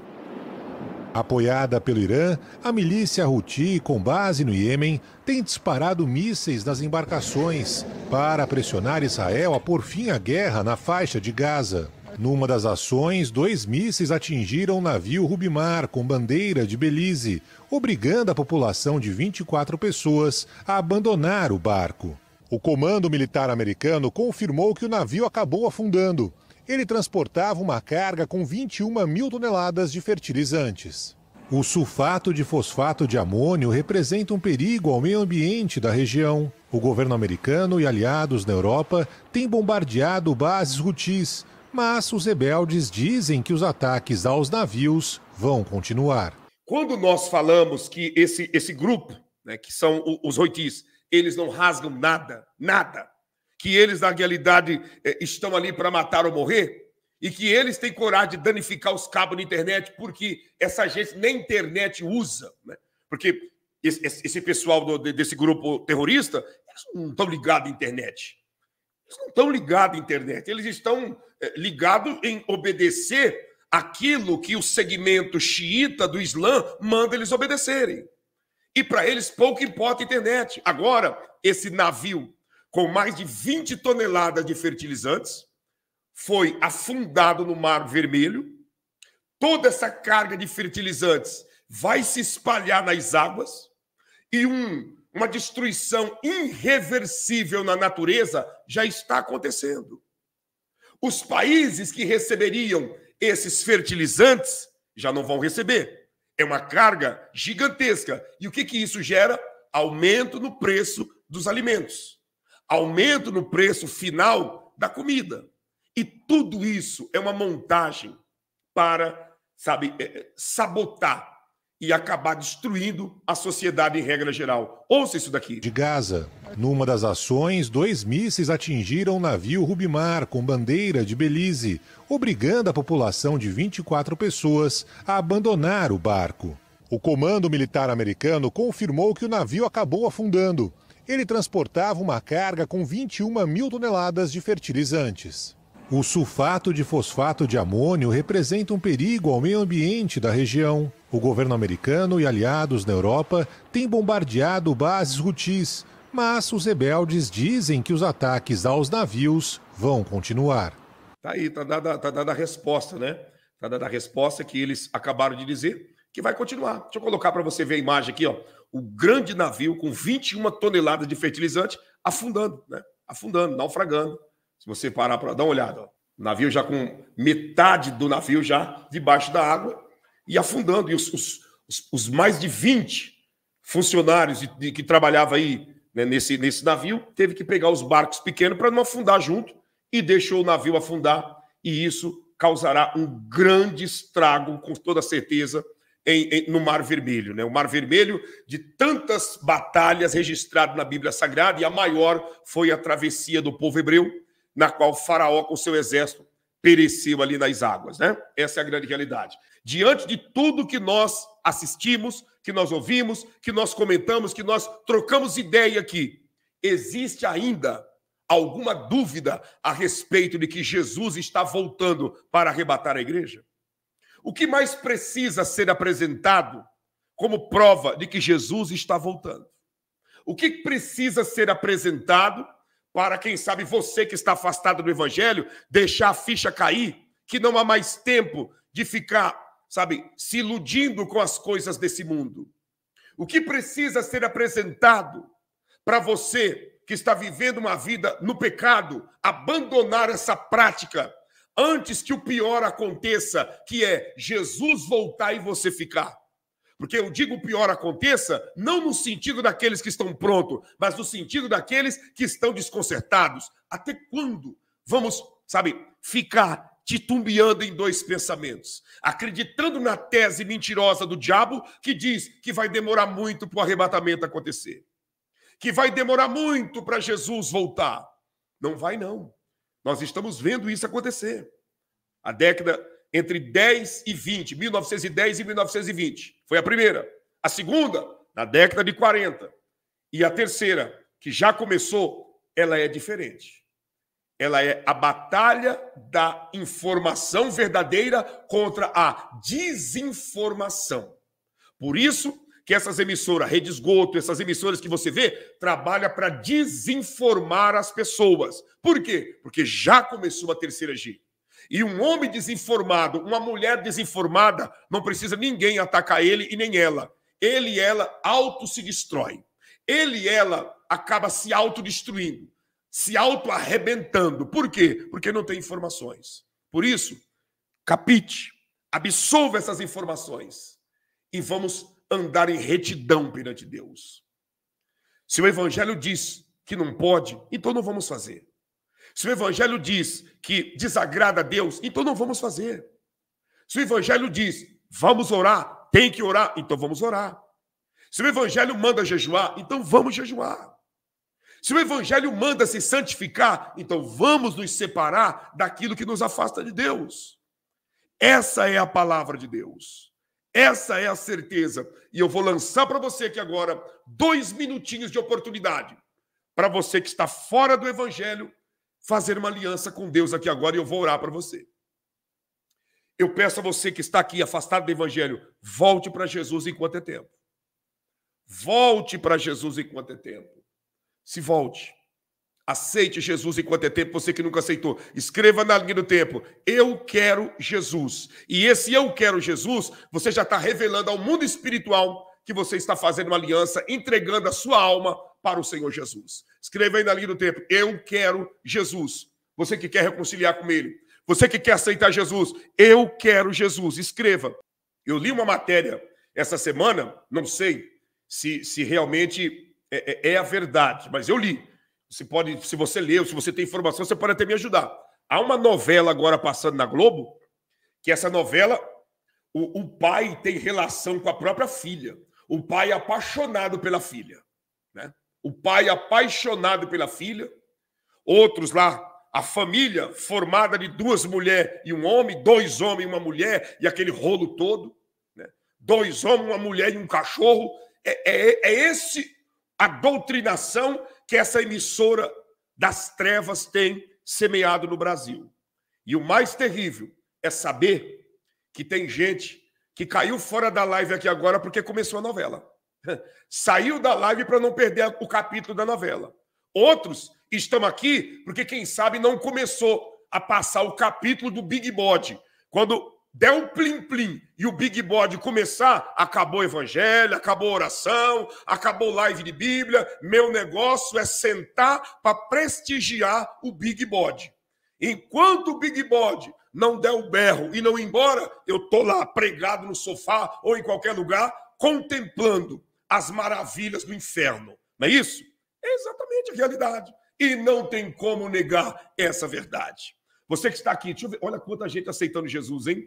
Apoiada pelo Irã, a milícia Houthi, com base no Iêmen, tem disparado mísseis nas embarcações para pressionar Israel a pôr fim à guerra na faixa de Gaza. Numa das ações, dois mísseis atingiram o navio Rubimar com bandeira de Belize, obrigando a população de 24 pessoas a abandonar o barco. O comando militar americano confirmou que o navio acabou afundando, ele transportava uma carga com 21 mil toneladas de fertilizantes. O sulfato de fosfato de amônio representa um perigo ao meio ambiente da região. O governo americano e aliados na Europa têm bombardeado bases hutis, mas os rebeldes dizem que os ataques aos navios vão continuar. Quando nós falamos que esse, esse grupo, né, que são os rutis, eles não rasgam nada, nada, que eles, na realidade, eh, estão ali para matar ou morrer, e que eles têm coragem de danificar os cabos na internet, porque essa gente nem internet usa. Né? Porque esse, pessoal desse grupo terrorista, eles não estão ligados à internet. Eles não estão ligados à internet, eles estão eh, ligados em obedecer aquilo que o segmento xiita do Islã manda eles obedecerem. E para eles pouco importa a internet. Agora, esse navio com mais de 20 toneladas de fertilizantes, foi afundado no Mar Vermelho. Toda essa carga de fertilizantes vai se espalhar nas águas e um, uma destruição irreversível na natureza já está acontecendo. Os países que receberiam esses fertilizantes já não vão receber. É uma carga gigantesca. E o que, que isso gera? Aumento no preço dos alimentos aumento no preço final da comida. E tudo isso é uma montagem para, sabe, é, é, sabotar e acabar destruindo a sociedade em regra geral. Ouça isso daqui. De Gaza, numa das ações, dois mísseis atingiram o navio Rubimar com bandeira de Belize, obrigando a população de 24 pessoas a abandonar o barco. O comando militar americano confirmou que o navio acabou afundando ele transportava uma carga com 21 mil toneladas de fertilizantes. O sulfato de fosfato de amônio representa um perigo ao meio ambiente da região. O governo americano e aliados na Europa têm bombardeado bases rutis, mas os rebeldes dizem que os ataques aos navios vão continuar. Tá aí, tá dada, tá dada a resposta, né? Tá dada a resposta que eles acabaram de dizer que vai continuar. Deixa eu colocar para você ver a imagem aqui, ó o grande navio com 21 toneladas de fertilizante afundando, né? Afundando, naufragando. Se você parar para dar uma olhada, ó. o navio já com metade do navio já debaixo da água e afundando. E os, os, os mais de 20 funcionários de, de, que trabalhavam aí né, nesse, nesse navio teve que pegar os barcos pequenos para não afundar junto e deixou o navio afundar. E isso causará um grande estrago, com toda certeza, em, em, no Mar Vermelho. Né? O Mar Vermelho, de tantas batalhas registrado na Bíblia Sagrada, e a maior foi a travessia do povo hebreu, na qual Faraó, com seu exército, pereceu ali nas águas. Né? Essa é a grande realidade. Diante de tudo que nós assistimos, que nós ouvimos, que nós comentamos, que nós trocamos ideia aqui, existe ainda alguma dúvida a respeito de que Jesus está voltando para arrebatar a igreja? O que mais precisa ser apresentado como prova de que Jesus está voltando? O que precisa ser apresentado para, quem sabe, você que está afastado do Evangelho, deixar a ficha cair, que não há mais tempo de ficar, sabe, se iludindo com as coisas desse mundo? O que precisa ser apresentado para você que está vivendo uma vida no pecado, abandonar essa prática antes que o pior aconteça, que é Jesus voltar e você ficar. Porque eu digo o pior aconteça, não no sentido daqueles que estão prontos, mas no sentido daqueles que estão desconcertados. Até quando vamos, sabe, ficar titubeando em dois pensamentos, acreditando na tese mentirosa do diabo que diz que vai demorar muito para o arrebatamento acontecer, que vai demorar muito para Jesus voltar. Não vai, não. Nós estamos vendo isso acontecer. A década entre 10 e 20, 1910 e 1920, foi a primeira. A segunda, na década de 40. E a terceira, que já começou, ela é diferente. Ela é a batalha da informação verdadeira contra a desinformação. Por isso que essas emissoras, Rede Esgoto, essas emissoras que você vê, trabalha para desinformar as pessoas. Por quê? Porque já começou a terceira G. E um homem desinformado, uma mulher desinformada, não precisa ninguém atacar ele e nem ela. Ele e ela auto se destrói. Ele e ela acaba se autodestruindo, se auto-arrebentando. Por quê? Porque não tem informações. Por isso, capite, absolva essas informações e vamos andar em retidão perante Deus. Se o Evangelho diz que não pode, então não vamos fazer. Se o Evangelho diz que desagrada a Deus, então não vamos fazer. Se o Evangelho diz vamos orar, tem que orar, então vamos orar. Se o Evangelho manda jejuar, então vamos jejuar. Se o Evangelho manda se santificar, então vamos nos separar daquilo que nos afasta de Deus. Essa é a palavra de Deus. Essa é a certeza. E eu vou lançar para você aqui agora dois minutinhos de oportunidade para você que está fora do Evangelho fazer uma aliança com Deus aqui agora e eu vou orar para você. Eu peço a você que está aqui afastado do Evangelho, volte para Jesus enquanto é tempo. Volte para Jesus enquanto é tempo. Se volte. Aceite Jesus enquanto é tempo, você que nunca aceitou. Escreva na linha do tempo: Eu quero Jesus. E esse Eu quero Jesus, você já está revelando ao mundo espiritual que você está fazendo uma aliança, entregando a sua alma para o Senhor Jesus. Escreva aí na linha do tempo: Eu quero Jesus. Você que quer reconciliar com Ele, você que quer aceitar Jesus, eu quero Jesus. Escreva. Eu li uma matéria essa semana, não sei se, se realmente é, é, é a verdade, mas eu li se pode, se você leu, se você tem informação, você pode até me ajudar. Há uma novela agora passando na Globo, que essa novela, o, o pai tem relação com a própria filha. O pai é apaixonado pela filha. Né? O pai é apaixonado pela filha. Outros lá, a família formada de duas mulheres e um homem, dois homens e uma mulher, e aquele rolo todo. Né? Dois homens, uma mulher e um cachorro. é, é, é esse a doutrinação que essa emissora das trevas tem semeado no Brasil. E o mais terrível é saber que tem gente que caiu fora da live aqui agora porque começou a novela. Saiu da live para não perder o capítulo da novela. Outros estão aqui porque, quem sabe, não começou a passar o capítulo do Big Bode, quando der o plim-plim e o Big Bode começar, acabou o evangelho, acabou a oração, acabou live de Bíblia. Meu negócio é sentar para prestigiar o Big Bode. Enquanto o Big Bode não der o berro e não ir embora, eu tô lá pregado no sofá ou em qualquer lugar, contemplando as maravilhas do inferno. Não é isso? É exatamente a realidade. E não tem como negar essa verdade. Você que está aqui, deixa eu ver, olha quanta gente aceitando Jesus, hein?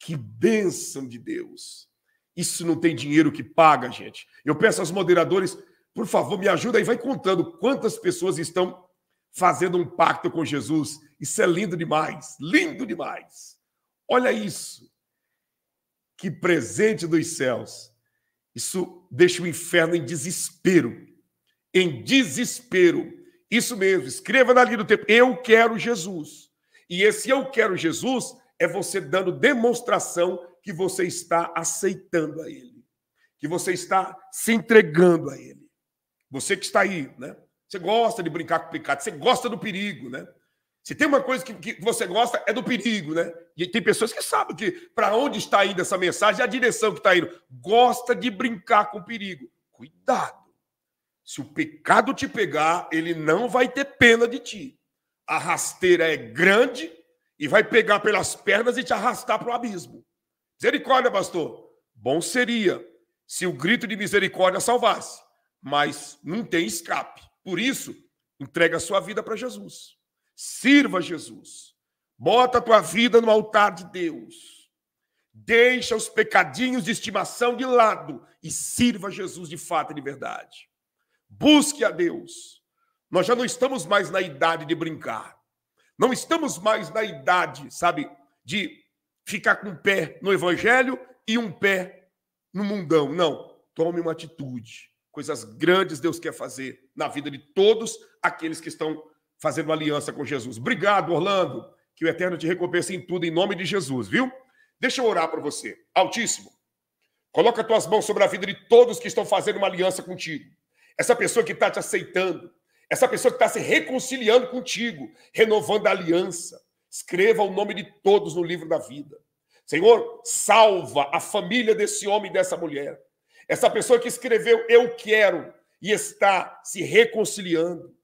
Que bênção de Deus! Isso não tem dinheiro que paga, gente. Eu peço aos moderadores, por favor, me ajuda aí, vai contando quantas pessoas estão fazendo um pacto com Jesus. Isso é lindo demais, lindo demais. Olha isso. Que presente dos céus. Isso deixa o inferno em desespero. Em desespero. Isso mesmo, escreva na linha do tempo. Eu quero Jesus. E esse eu quero Jesus é você dando demonstração que você está aceitando a Ele, que você está se entregando a Ele. Você que está aí, né? Você gosta de brincar com o pecado, você gosta do perigo, né? Se tem uma coisa que, que você gosta, é do perigo, né? E tem pessoas que sabem que para onde está indo essa mensagem, é a direção que está indo. Gosta de brincar com o perigo. Cuidado. Se o pecado te pegar, ele não vai ter pena de ti. A rasteira é grande e vai pegar pelas pernas e te arrastar para o abismo. Misericórdia, pastor. Bom seria se o grito de misericórdia salvasse, mas não tem escape. Por isso, entrega a sua vida para Jesus. Sirva Jesus. Bota a tua vida no altar de Deus. Deixa os pecadinhos de estimação de lado e sirva Jesus de fato e de verdade. Busque a Deus. Nós já não estamos mais na idade de brincar. Não estamos mais na idade, sabe, de ficar com um pé no evangelho e um pé no mundão. Não. Tome uma atitude. Coisas grandes Deus quer fazer na vida de todos aqueles que estão fazendo aliança com Jesus. Obrigado, Orlando. Que o Eterno te recompense em tudo, em nome de Jesus, viu? Deixa eu orar para você. Altíssimo, coloca tuas mãos sobre a vida de todos que estão fazendo uma aliança contigo. Essa pessoa que está te aceitando, essa pessoa que está se reconciliando contigo, renovando a aliança. Escreva o nome de todos no livro da vida. Senhor, salva a família desse homem e dessa mulher. Essa pessoa que escreveu Eu quero e está se reconciliando.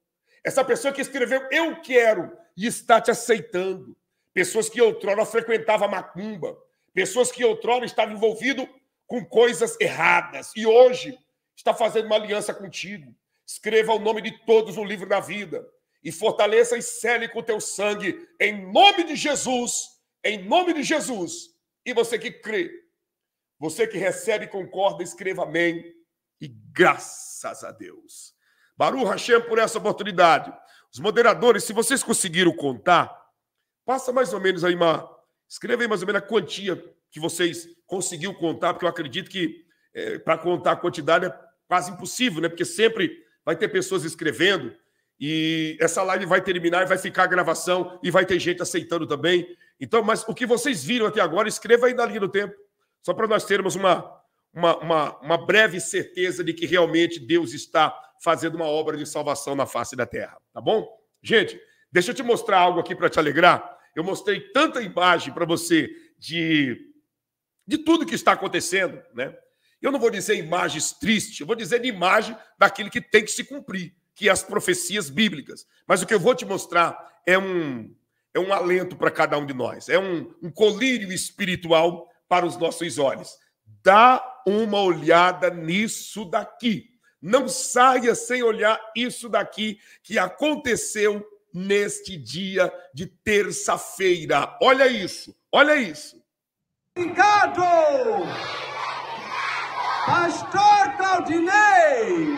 Essa pessoa que escreveu Eu quero e está te aceitando. Pessoas que outrora frequentavam macumba. Pessoas que outrora estavam envolvido com coisas erradas. E hoje está fazendo uma aliança contigo. Escreva o nome de todos no livro da vida e fortaleça e cele com teu sangue, em nome de Jesus, em nome de Jesus. E você que crê, você que recebe, concorda, escreva amém. E graças a Deus. Baru Hashem por essa oportunidade. Os moderadores, se vocês conseguiram contar, passa mais ou menos aí uma. Escreva aí mais ou menos a quantia que vocês conseguiram contar, porque eu acredito que é, eh, para contar a quantidade é quase impossível, né? Porque sempre vai ter pessoas escrevendo, e essa live vai terminar e vai ficar a gravação, e vai ter gente aceitando também. Então, mas o que vocês viram até agora, escreva aí na linha do tempo, só para nós termos uma, uma, uma, uma breve certeza de que realmente Deus está fazendo uma obra de salvação na face da terra, tá bom? Gente, deixa eu te mostrar algo aqui para te alegrar. Eu mostrei tanta imagem para você de, de tudo que está acontecendo, né? Eu não vou dizer imagens tristes, eu vou dizer de imagem daquilo que tem que se cumprir, que é as profecias bíblicas. Mas o que eu vou te mostrar é um, é um alento para cada um de nós, é um, um colírio espiritual para os nossos olhos. Dá uma olhada nisso daqui. Não saia sem olhar isso daqui que aconteceu neste dia de terça-feira. Olha isso, olha isso. Obrigado! Pastor Claudinei.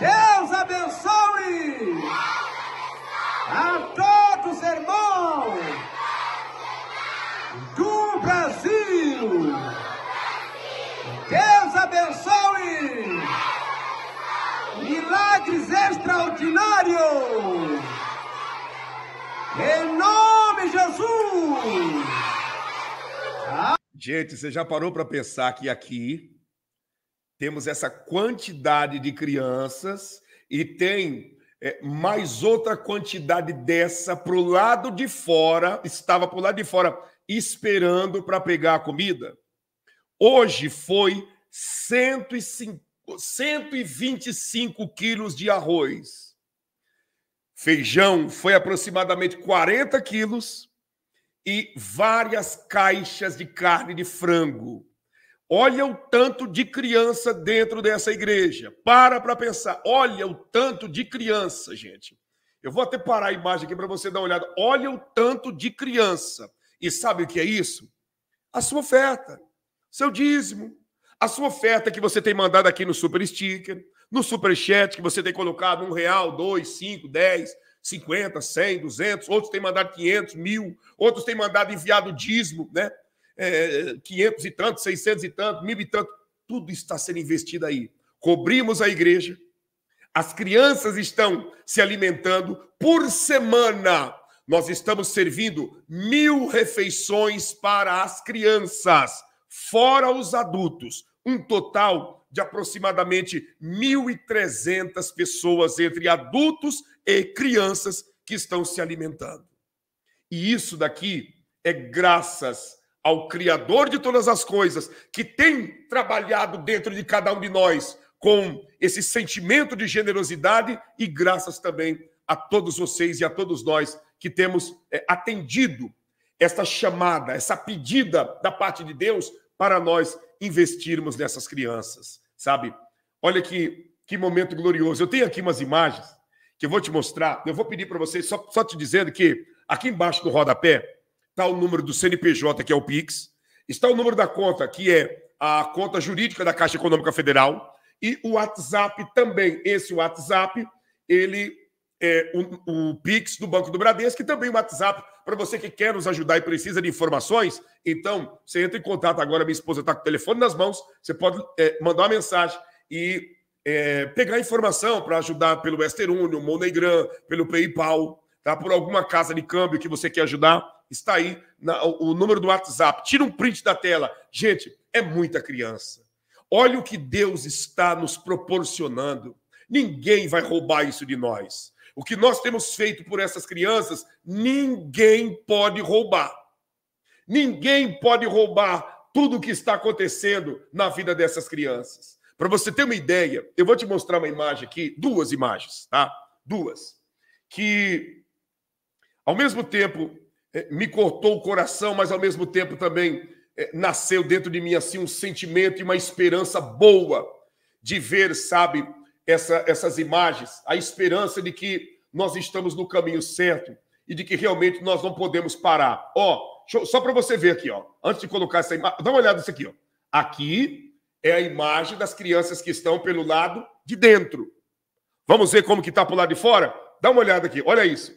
Deus abençoe a todos os irmãos do Brasil. Deus abençoe milagres extraordinários. Em nome de Jesus. Gente, você já parou para pensar que aqui temos essa quantidade de crianças e tem é, mais outra quantidade dessa para o lado de fora, estava para o lado de fora esperando para pegar a comida? Hoje foi 105, 125 quilos de arroz. Feijão foi aproximadamente 40 quilos e várias caixas de carne de frango. Olha o tanto de criança dentro dessa igreja. Para para pensar. Olha o tanto de criança, gente. Eu vou até parar a imagem aqui para você dar uma olhada. Olha o tanto de criança. E sabe o que é isso? A sua oferta, seu dízimo, a sua oferta que você tem mandado aqui no Super Sticker, no Super Chat que você tem colocado um real, dois, cinco, dez, 50, 100, 200, outros têm mandado 500, mil, outros têm mandado enviado dízimo, né? É, 500 e tanto, 600 e tanto, mil e tanto. Tudo está sendo investido aí. Cobrimos a igreja, as crianças estão se alimentando por semana. Nós estamos servindo mil refeições para as crianças, fora os adultos. Um total de aproximadamente 1.300 pessoas entre adultos e crianças que estão se alimentando. E isso daqui é graças ao Criador de todas as coisas, que tem trabalhado dentro de cada um de nós com esse sentimento de generosidade, e graças também a todos vocês e a todos nós que temos é, atendido essa chamada, essa pedida da parte de Deus para nós investirmos nessas crianças, sabe? Olha que, que momento glorioso. Eu tenho aqui umas imagens que eu vou te mostrar. Eu vou pedir para vocês, só, só te dizendo que aqui embaixo do rodapé está o número do CNPJ, que é o PIX, está o número da conta, que é a conta jurídica da Caixa Econômica Federal, e o WhatsApp também. Esse WhatsApp, ele é o, o Pix do Banco do Bradesco e também o WhatsApp para você que quer nos ajudar e precisa de informações. Então, você entra em contato agora. Minha esposa está com o telefone nas mãos. Você pode é, mandar uma mensagem e é, pegar informação para ajudar pelo Western Union, Moneygram, pelo PayPal, tá? por alguma casa de câmbio que você quer ajudar, está aí na, o número do WhatsApp. Tira um print da tela. Gente, é muita criança. Olha o que Deus está nos proporcionando. Ninguém vai roubar isso de nós. O que nós temos feito por essas crianças, ninguém pode roubar. Ninguém pode roubar tudo o que está acontecendo na vida dessas crianças. Para você ter uma ideia, eu vou te mostrar uma imagem aqui, duas imagens, tá? Duas. Que, ao mesmo tempo, eh, me cortou o coração, mas ao mesmo tempo também eh, nasceu dentro de mim assim um sentimento e uma esperança boa de ver, sabe, essa, essas imagens, a esperança de que nós estamos no caminho certo e de que realmente nós não podemos parar. Ó, só para você ver aqui, ó, antes de colocar essa imagem, dá uma olhada nisso aqui, ó. Aqui é a imagem das crianças que estão pelo lado de dentro. Vamos ver como que está para o lado de fora? Dá uma olhada aqui, olha isso.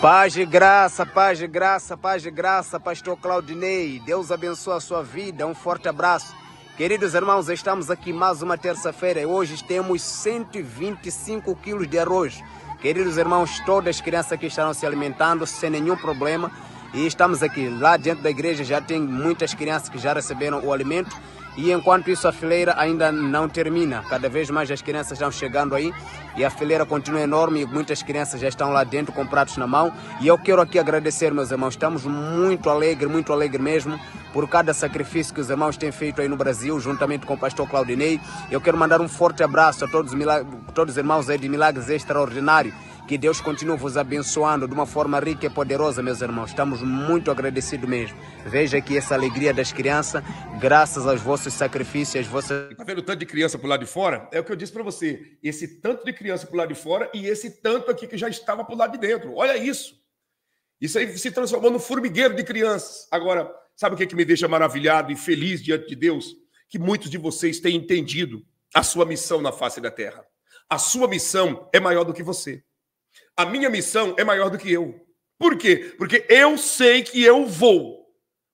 Paz de graça, paz de graça, paz de graça, pastor Claudinei. Deus abençoe a sua vida. Um forte abraço. Queridos irmãos, estamos aqui mais uma terça-feira e hoje temos 125 quilos de arroz. Queridos irmãos, todas as crianças que estarão se alimentando sem nenhum problema. E estamos aqui, lá dentro da igreja já tem muitas crianças que já receberam o alimento e enquanto isso, a fileira ainda não termina. Cada vez mais as crianças estão chegando aí e a fileira continua enorme e muitas crianças já estão lá dentro com pratos na mão. E eu quero aqui agradecer, meus irmãos. Estamos muito alegre, muito alegre mesmo por cada sacrifício que os irmãos têm feito aí no Brasil, juntamente com o pastor Claudinei. Eu quero mandar um forte abraço a todos, todos os irmãos aí de Milagres Extraordinários que Deus continue vos abençoando de uma forma rica e poderosa, meus irmãos. Estamos muito agradecidos mesmo. Veja aqui essa alegria das crianças, graças aos vossos sacrifícios, às vossas. Tá vendo o tanto de criança por lado de fora? É o que eu disse para você. Esse tanto de criança por lado de fora e esse tanto aqui que já estava por lado de dentro. Olha isso. Isso aí se transformou num formigueiro de crianças. Agora, sabe o que, é que me deixa maravilhado e feliz diante de Deus? Que muitos de vocês têm entendido a sua missão na face da terra. A sua missão é maior do que você a minha missão é maior do que eu. Por quê? Porque eu sei que eu vou,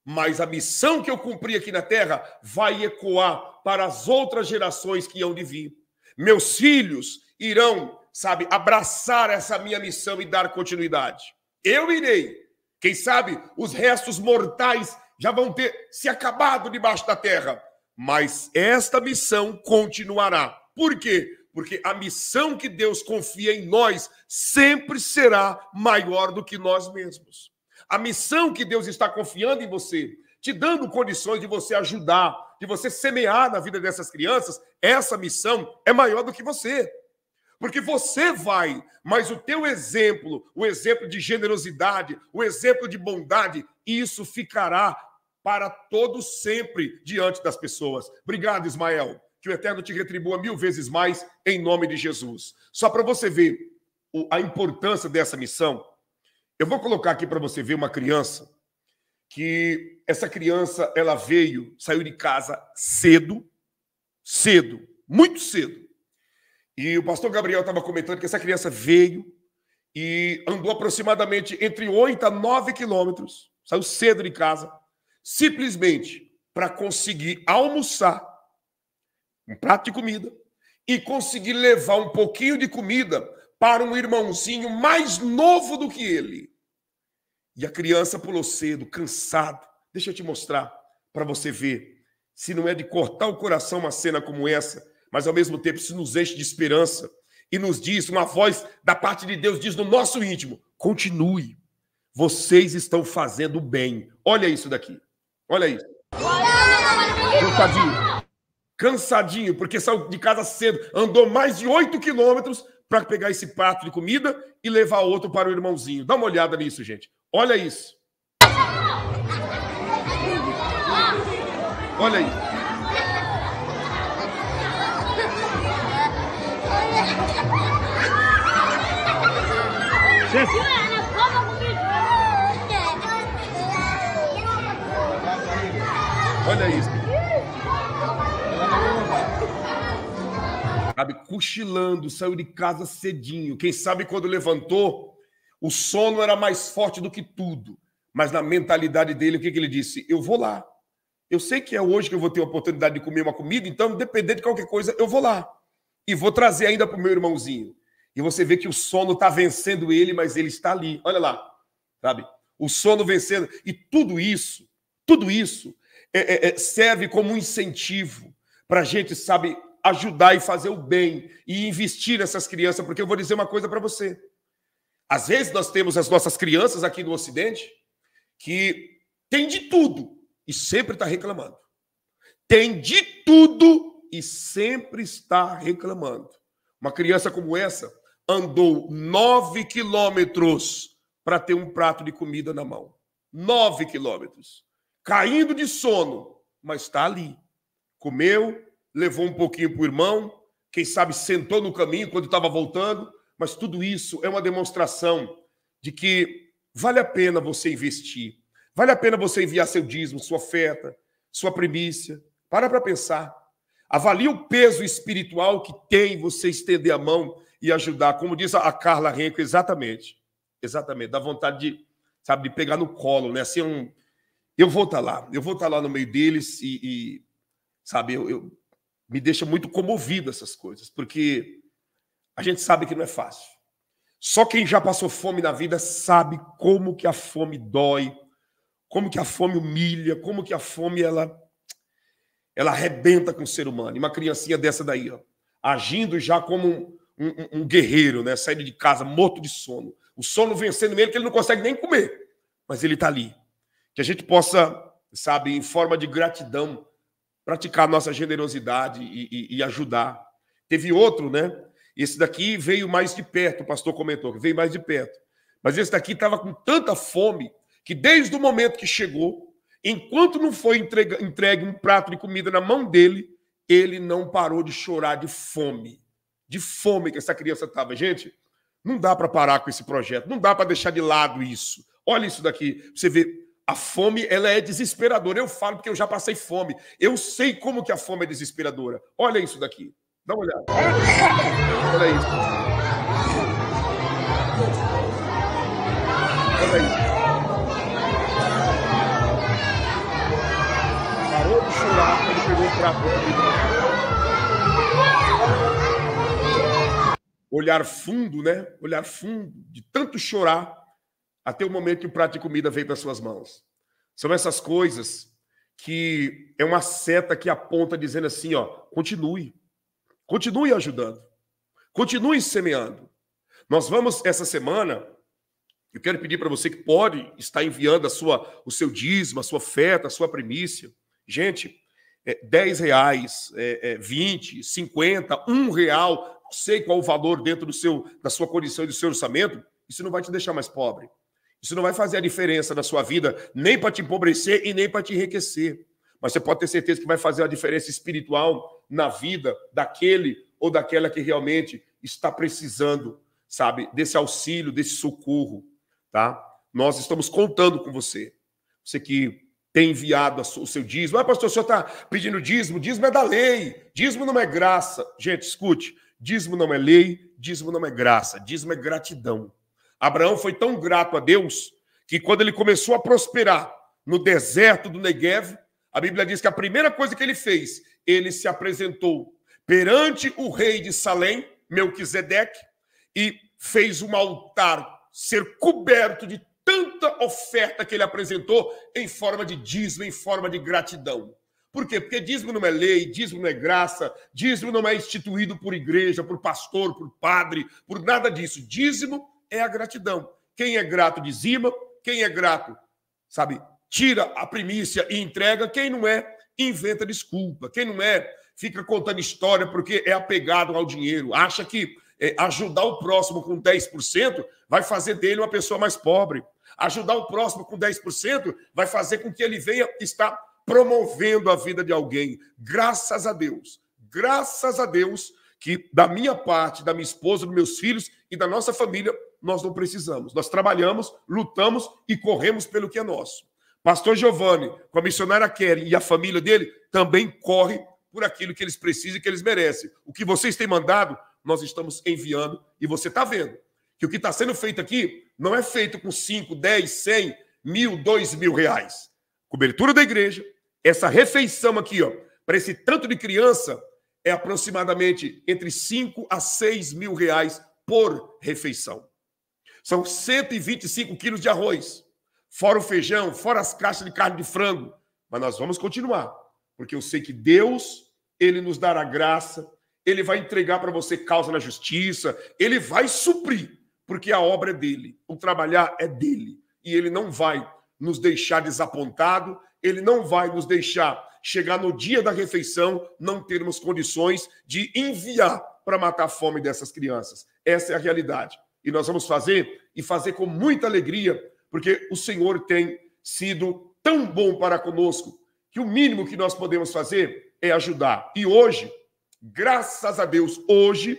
mas a missão que eu cumpri aqui na terra vai ecoar para as outras gerações que hão de vir. Meus filhos irão, sabe, abraçar essa minha missão e dar continuidade. Eu irei. Quem sabe os restos mortais já vão ter se acabado debaixo da terra, mas esta missão continuará. Por quê? porque a missão que Deus confia em nós sempre será maior do que nós mesmos. A missão que Deus está confiando em você, te dando condições de você ajudar, de você semear na vida dessas crianças, essa missão é maior do que você. Porque você vai, mas o teu exemplo, o exemplo de generosidade, o exemplo de bondade, isso ficará para todo sempre diante das pessoas. Obrigado, Ismael que o Eterno te retribua mil vezes mais em nome de Jesus. Só para você ver a importância dessa missão, eu vou colocar aqui para você ver uma criança que essa criança ela veio, saiu de casa cedo, cedo, muito cedo. E o pastor Gabriel estava comentando que essa criança veio e andou aproximadamente entre 8 a 9 quilômetros, saiu cedo de casa, simplesmente para conseguir almoçar um prato de comida, e conseguir levar um pouquinho de comida para um irmãozinho mais novo do que ele. E a criança pulou cedo, cansada. Deixa eu te mostrar para você ver se não é de cortar o coração uma cena como essa, mas ao mesmo tempo se nos enche de esperança e nos diz, uma voz da parte de Deus diz no nosso íntimo: continue, vocês estão fazendo bem. Olha isso daqui, olha isso. Olha! Tadinho cansadinho, porque saiu de casa cedo, andou mais de 8 quilômetros para pegar esse prato de comida e levar outro para o irmãozinho. Dá uma olhada nisso, gente. Olha isso. Olha aí. Olha isso. sabe, cochilando, saiu de casa cedinho. Quem sabe quando levantou, o sono era mais forte do que tudo. Mas na mentalidade dele, o que, que ele disse? Eu vou lá. Eu sei que é hoje que eu vou ter a oportunidade de comer uma comida, então, dependendo de qualquer coisa, eu vou lá. E vou trazer ainda para o meu irmãozinho. E você vê que o sono está vencendo ele, mas ele está ali. Olha lá, sabe? O sono vencendo. E tudo isso, tudo isso é, é, é serve como um incentivo para a gente, sabe, ajudar e fazer o bem e investir nessas crianças, porque eu vou dizer uma coisa para você. Às vezes nós temos as nossas crianças aqui no Ocidente que tem de tudo e sempre está reclamando. Tem de tudo e sempre está reclamando. Uma criança como essa andou nove quilômetros para ter um prato de comida na mão. Nove quilômetros. Caindo de sono, mas está ali. Comeu, levou um pouquinho para o irmão, quem sabe sentou no caminho quando estava voltando, mas tudo isso é uma demonstração de que vale a pena você investir, vale a pena você enviar seu dízimo, sua oferta, sua primícia. Para para pensar. Avalie o peso espiritual que tem você estender a mão e ajudar. Como diz a Carla Renko, exatamente. Exatamente. Dá vontade de, sabe, de pegar no colo, né? Assim, é um, eu vou estar tá lá. Eu vou estar tá lá no meio deles e, e sabe, eu, eu me deixa muito comovido essas coisas, porque a gente sabe que não é fácil. Só quem já passou fome na vida sabe como que a fome dói, como que a fome humilha, como que a fome ela ela arrebenta com o ser humano. E uma criancinha dessa daí, ó, agindo já como um, um, um, guerreiro, né, saindo de casa morto de sono, o sono vencendo ele que ele não consegue nem comer, mas ele está ali. Que a gente possa, sabe, em forma de gratidão, praticar nossa generosidade e, e, e, ajudar. Teve outro, né? Esse daqui veio mais de perto, o pastor comentou, que veio mais de perto. Mas esse daqui estava com tanta fome que desde o momento que chegou, enquanto não foi entregue, entregue um prato de comida na mão dele, ele não parou de chorar de fome. De fome que essa criança estava. Gente, não dá para parar com esse projeto, não dá para deixar de lado isso. Olha isso daqui, você vê a fome, ela é desesperadora. Eu falo porque eu já passei fome. Eu sei como que a fome é desesperadora. Olha isso daqui. Dá uma olhada. Olha isso. Olha isso. Parou de chorar quando pegou o prato. Olhar fundo, né? Olhar fundo. De tanto chorar, até o momento que o prato de comida veio para suas mãos. São essas coisas que é uma seta que aponta dizendo assim, ó, continue. Continue ajudando. Continue semeando. Nós vamos essa semana eu quero pedir para você que pode estar enviando a sua, o seu dízimo, a sua oferta, a sua primícia. Gente, é, 10 reais, é, é, 20, 50, 1 real, não sei qual o valor dentro do seu, da sua condição e do seu orçamento, isso não vai te deixar mais pobre. Isso não vai fazer a diferença na sua vida, nem para te empobrecer e nem para te enriquecer. Mas você pode ter certeza que vai fazer a diferença espiritual na vida daquele ou daquela que realmente está precisando, sabe, desse auxílio, desse socorro, tá? Nós estamos contando com você. Você que tem enviado o seu dízimo. Ah, pastor, o senhor está pedindo dízimo? Dízimo é da lei. Dízimo não é graça. Gente, escute. Dízimo não é lei, dízimo não é graça, dízimo é gratidão. Abraão foi tão grato a Deus que quando ele começou a prosperar no deserto do Negev, a Bíblia diz que a primeira coisa que ele fez, ele se apresentou perante o rei de Salém, Melquisedeque, e fez um altar ser coberto de tanta oferta que ele apresentou em forma de dízimo, em forma de gratidão. Por quê? Porque dízimo não é lei, dízimo não é graça, dízimo não é instituído por igreja, por pastor, por padre, por nada disso. Dízimo é a gratidão. Quem é grato dizima, quem é grato, sabe, tira a primícia e entrega, quem não é, inventa desculpa, quem não é, fica contando história porque é apegado ao dinheiro, acha que é, ajudar o próximo com 10% vai fazer dele uma pessoa mais pobre. Ajudar o próximo com 10% vai fazer com que ele venha estar promovendo a vida de alguém. Graças a Deus, graças a Deus que da minha parte, da minha esposa, dos meus filhos e da nossa família, nós não precisamos. Nós trabalhamos, lutamos e corremos pelo que é nosso. Pastor Giovanni, com a missionária Keren e a família dele, também corre por aquilo que eles precisam e que eles merecem. O que vocês têm mandado, nós estamos enviando e você está vendo que o que está sendo feito aqui não é feito com 5, 10, 100, mil, dois mil reais. Cobertura da igreja, essa refeição aqui, ó, para esse tanto de criança, é aproximadamente entre 5 a 6 mil reais por refeição. São 125 quilos de arroz, fora o feijão, fora as caixas de carne de frango. Mas nós vamos continuar, porque eu sei que Deus, Ele nos dará graça, Ele vai entregar para você causa na justiça, Ele vai suprir, porque a obra é dele, o trabalhar é dele. E Ele não vai nos deixar desapontado, Ele não vai nos deixar chegar no dia da refeição, não termos condições de enviar para matar a fome dessas crianças. Essa é a realidade e nós vamos fazer, e fazer com muita alegria, porque o Senhor tem sido tão bom para conosco, que o mínimo que nós podemos fazer é ajudar. E hoje, graças a Deus, hoje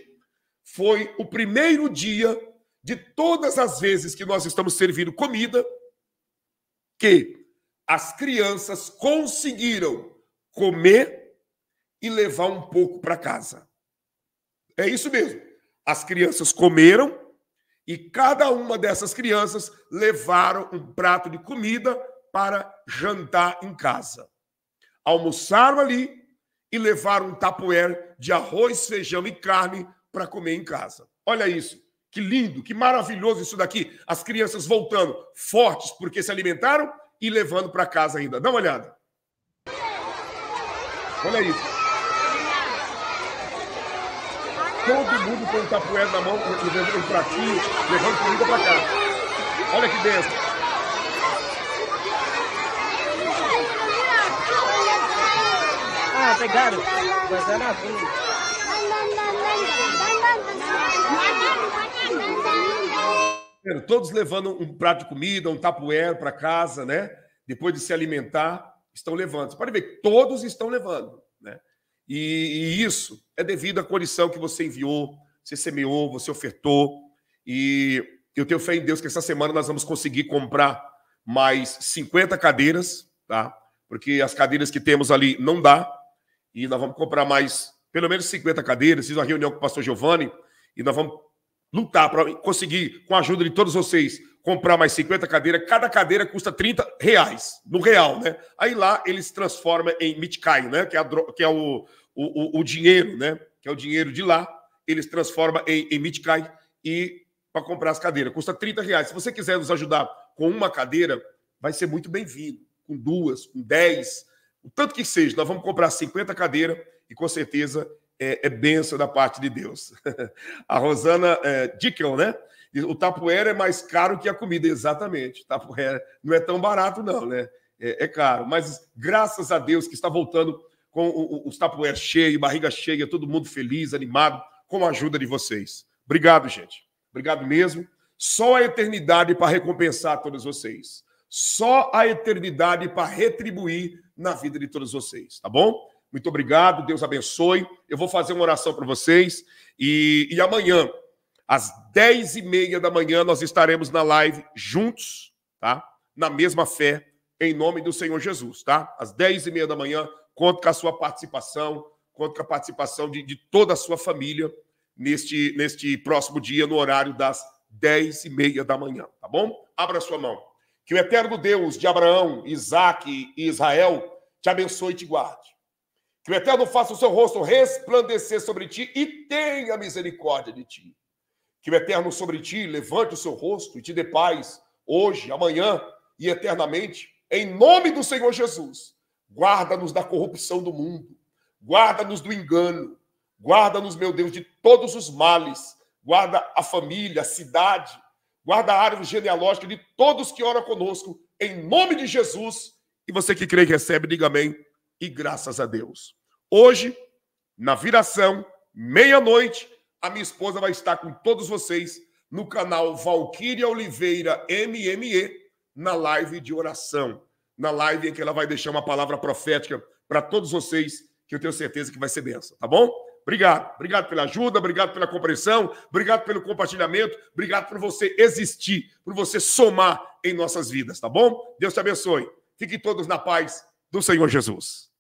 foi o primeiro dia de todas as vezes que nós estamos servindo comida que as crianças conseguiram comer e levar um pouco para casa. É isso mesmo. As crianças comeram e cada uma dessas crianças levaram um prato de comida para jantar em casa. Almoçaram ali e levaram um tapoer de arroz, feijão e carne para comer em casa. Olha isso. Que lindo, que maravilhoso isso daqui. As crianças voltando fortes porque se alimentaram e levando para casa ainda. Dá uma olhada. Olha isso. todo mundo com o um tapoeiro na mão, levando um pratinho, levando comida para cá. Olha que dentro. Ah, pegaram. Pegaram é, a Todos levando um prato de comida, um tapuero para casa, né? Depois de se alimentar, estão levando. Você pode ver, todos estão levando. E, e isso é devido à condição que você enviou, você semeou, você ofertou. E eu tenho fé em Deus que essa semana nós vamos conseguir comprar mais 50 cadeiras, tá? Porque as cadeiras que temos ali não dá. E nós vamos comprar mais pelo menos 50 cadeiras. Fiz uma reunião com o pastor Giovanni e nós vamos lutar para conseguir, com a ajuda de todos vocês, comprar mais 50 cadeiras, cada cadeira custa 30 reais, no real, né? Aí lá eles transforma em Mitkai, né? Que é, a, que é o, o, o, dinheiro, né? Que é o dinheiro de lá, eles transforma em, em Mitkai e para comprar as cadeiras. Custa 30 reais. Se você quiser nos ajudar com uma cadeira, vai ser muito bem-vindo. Com duas, com dez, o tanto que seja, nós vamos comprar 50 cadeiras e com certeza é, é benção da parte de Deus. a Rosana é, Dickel, né? O tapuera é mais caro que a comida, exatamente. Tapuera não é tão barato, não, né? É, é caro. Mas graças a Deus que está voltando com os tapuera cheios, barriga cheia, todo mundo feliz, animado, com a ajuda de vocês. Obrigado, gente. Obrigado mesmo. Só a eternidade para recompensar todos vocês. Só a eternidade para retribuir na vida de todos vocês, tá bom? Muito obrigado, Deus abençoe. Eu vou fazer uma oração para vocês. E, e amanhã, às 10 e meia da manhã nós estaremos na live juntos, tá? Na mesma fé, em nome do Senhor Jesus, tá? Às 10 e meia da manhã, conto com a sua participação, conto com a participação de, de toda a sua família neste, neste próximo dia, no horário das 10 e meia da manhã, tá bom? Abra sua mão. Que o eterno Deus de Abraão, Isaac e Israel te abençoe e te guarde. Que o Eterno faça o seu rosto resplandecer sobre ti e tenha misericórdia de ti. Que o Eterno sobre ti levante o seu rosto e te dê paz, hoje, amanhã e eternamente, em nome do Senhor Jesus. Guarda-nos da corrupção do mundo, guarda-nos do engano, guarda-nos, meu Deus, de todos os males, guarda a família, a cidade, guarda a árvore genealógica de todos que oram conosco, em nome de Jesus. E você que crê e recebe, diga amém. E graças a Deus. Hoje, na viração, meia-noite, a minha esposa vai estar com todos vocês no canal Valquíria Oliveira MME, na live de oração. Na live em que ela vai deixar uma palavra profética para todos vocês, que eu tenho certeza que vai ser benção, tá bom? Obrigado, obrigado pela ajuda, obrigado pela compreensão, obrigado pelo compartilhamento, obrigado por você existir, por você somar em nossas vidas, tá bom? Deus te abençoe. Fiquem todos na paz do Senhor Jesus.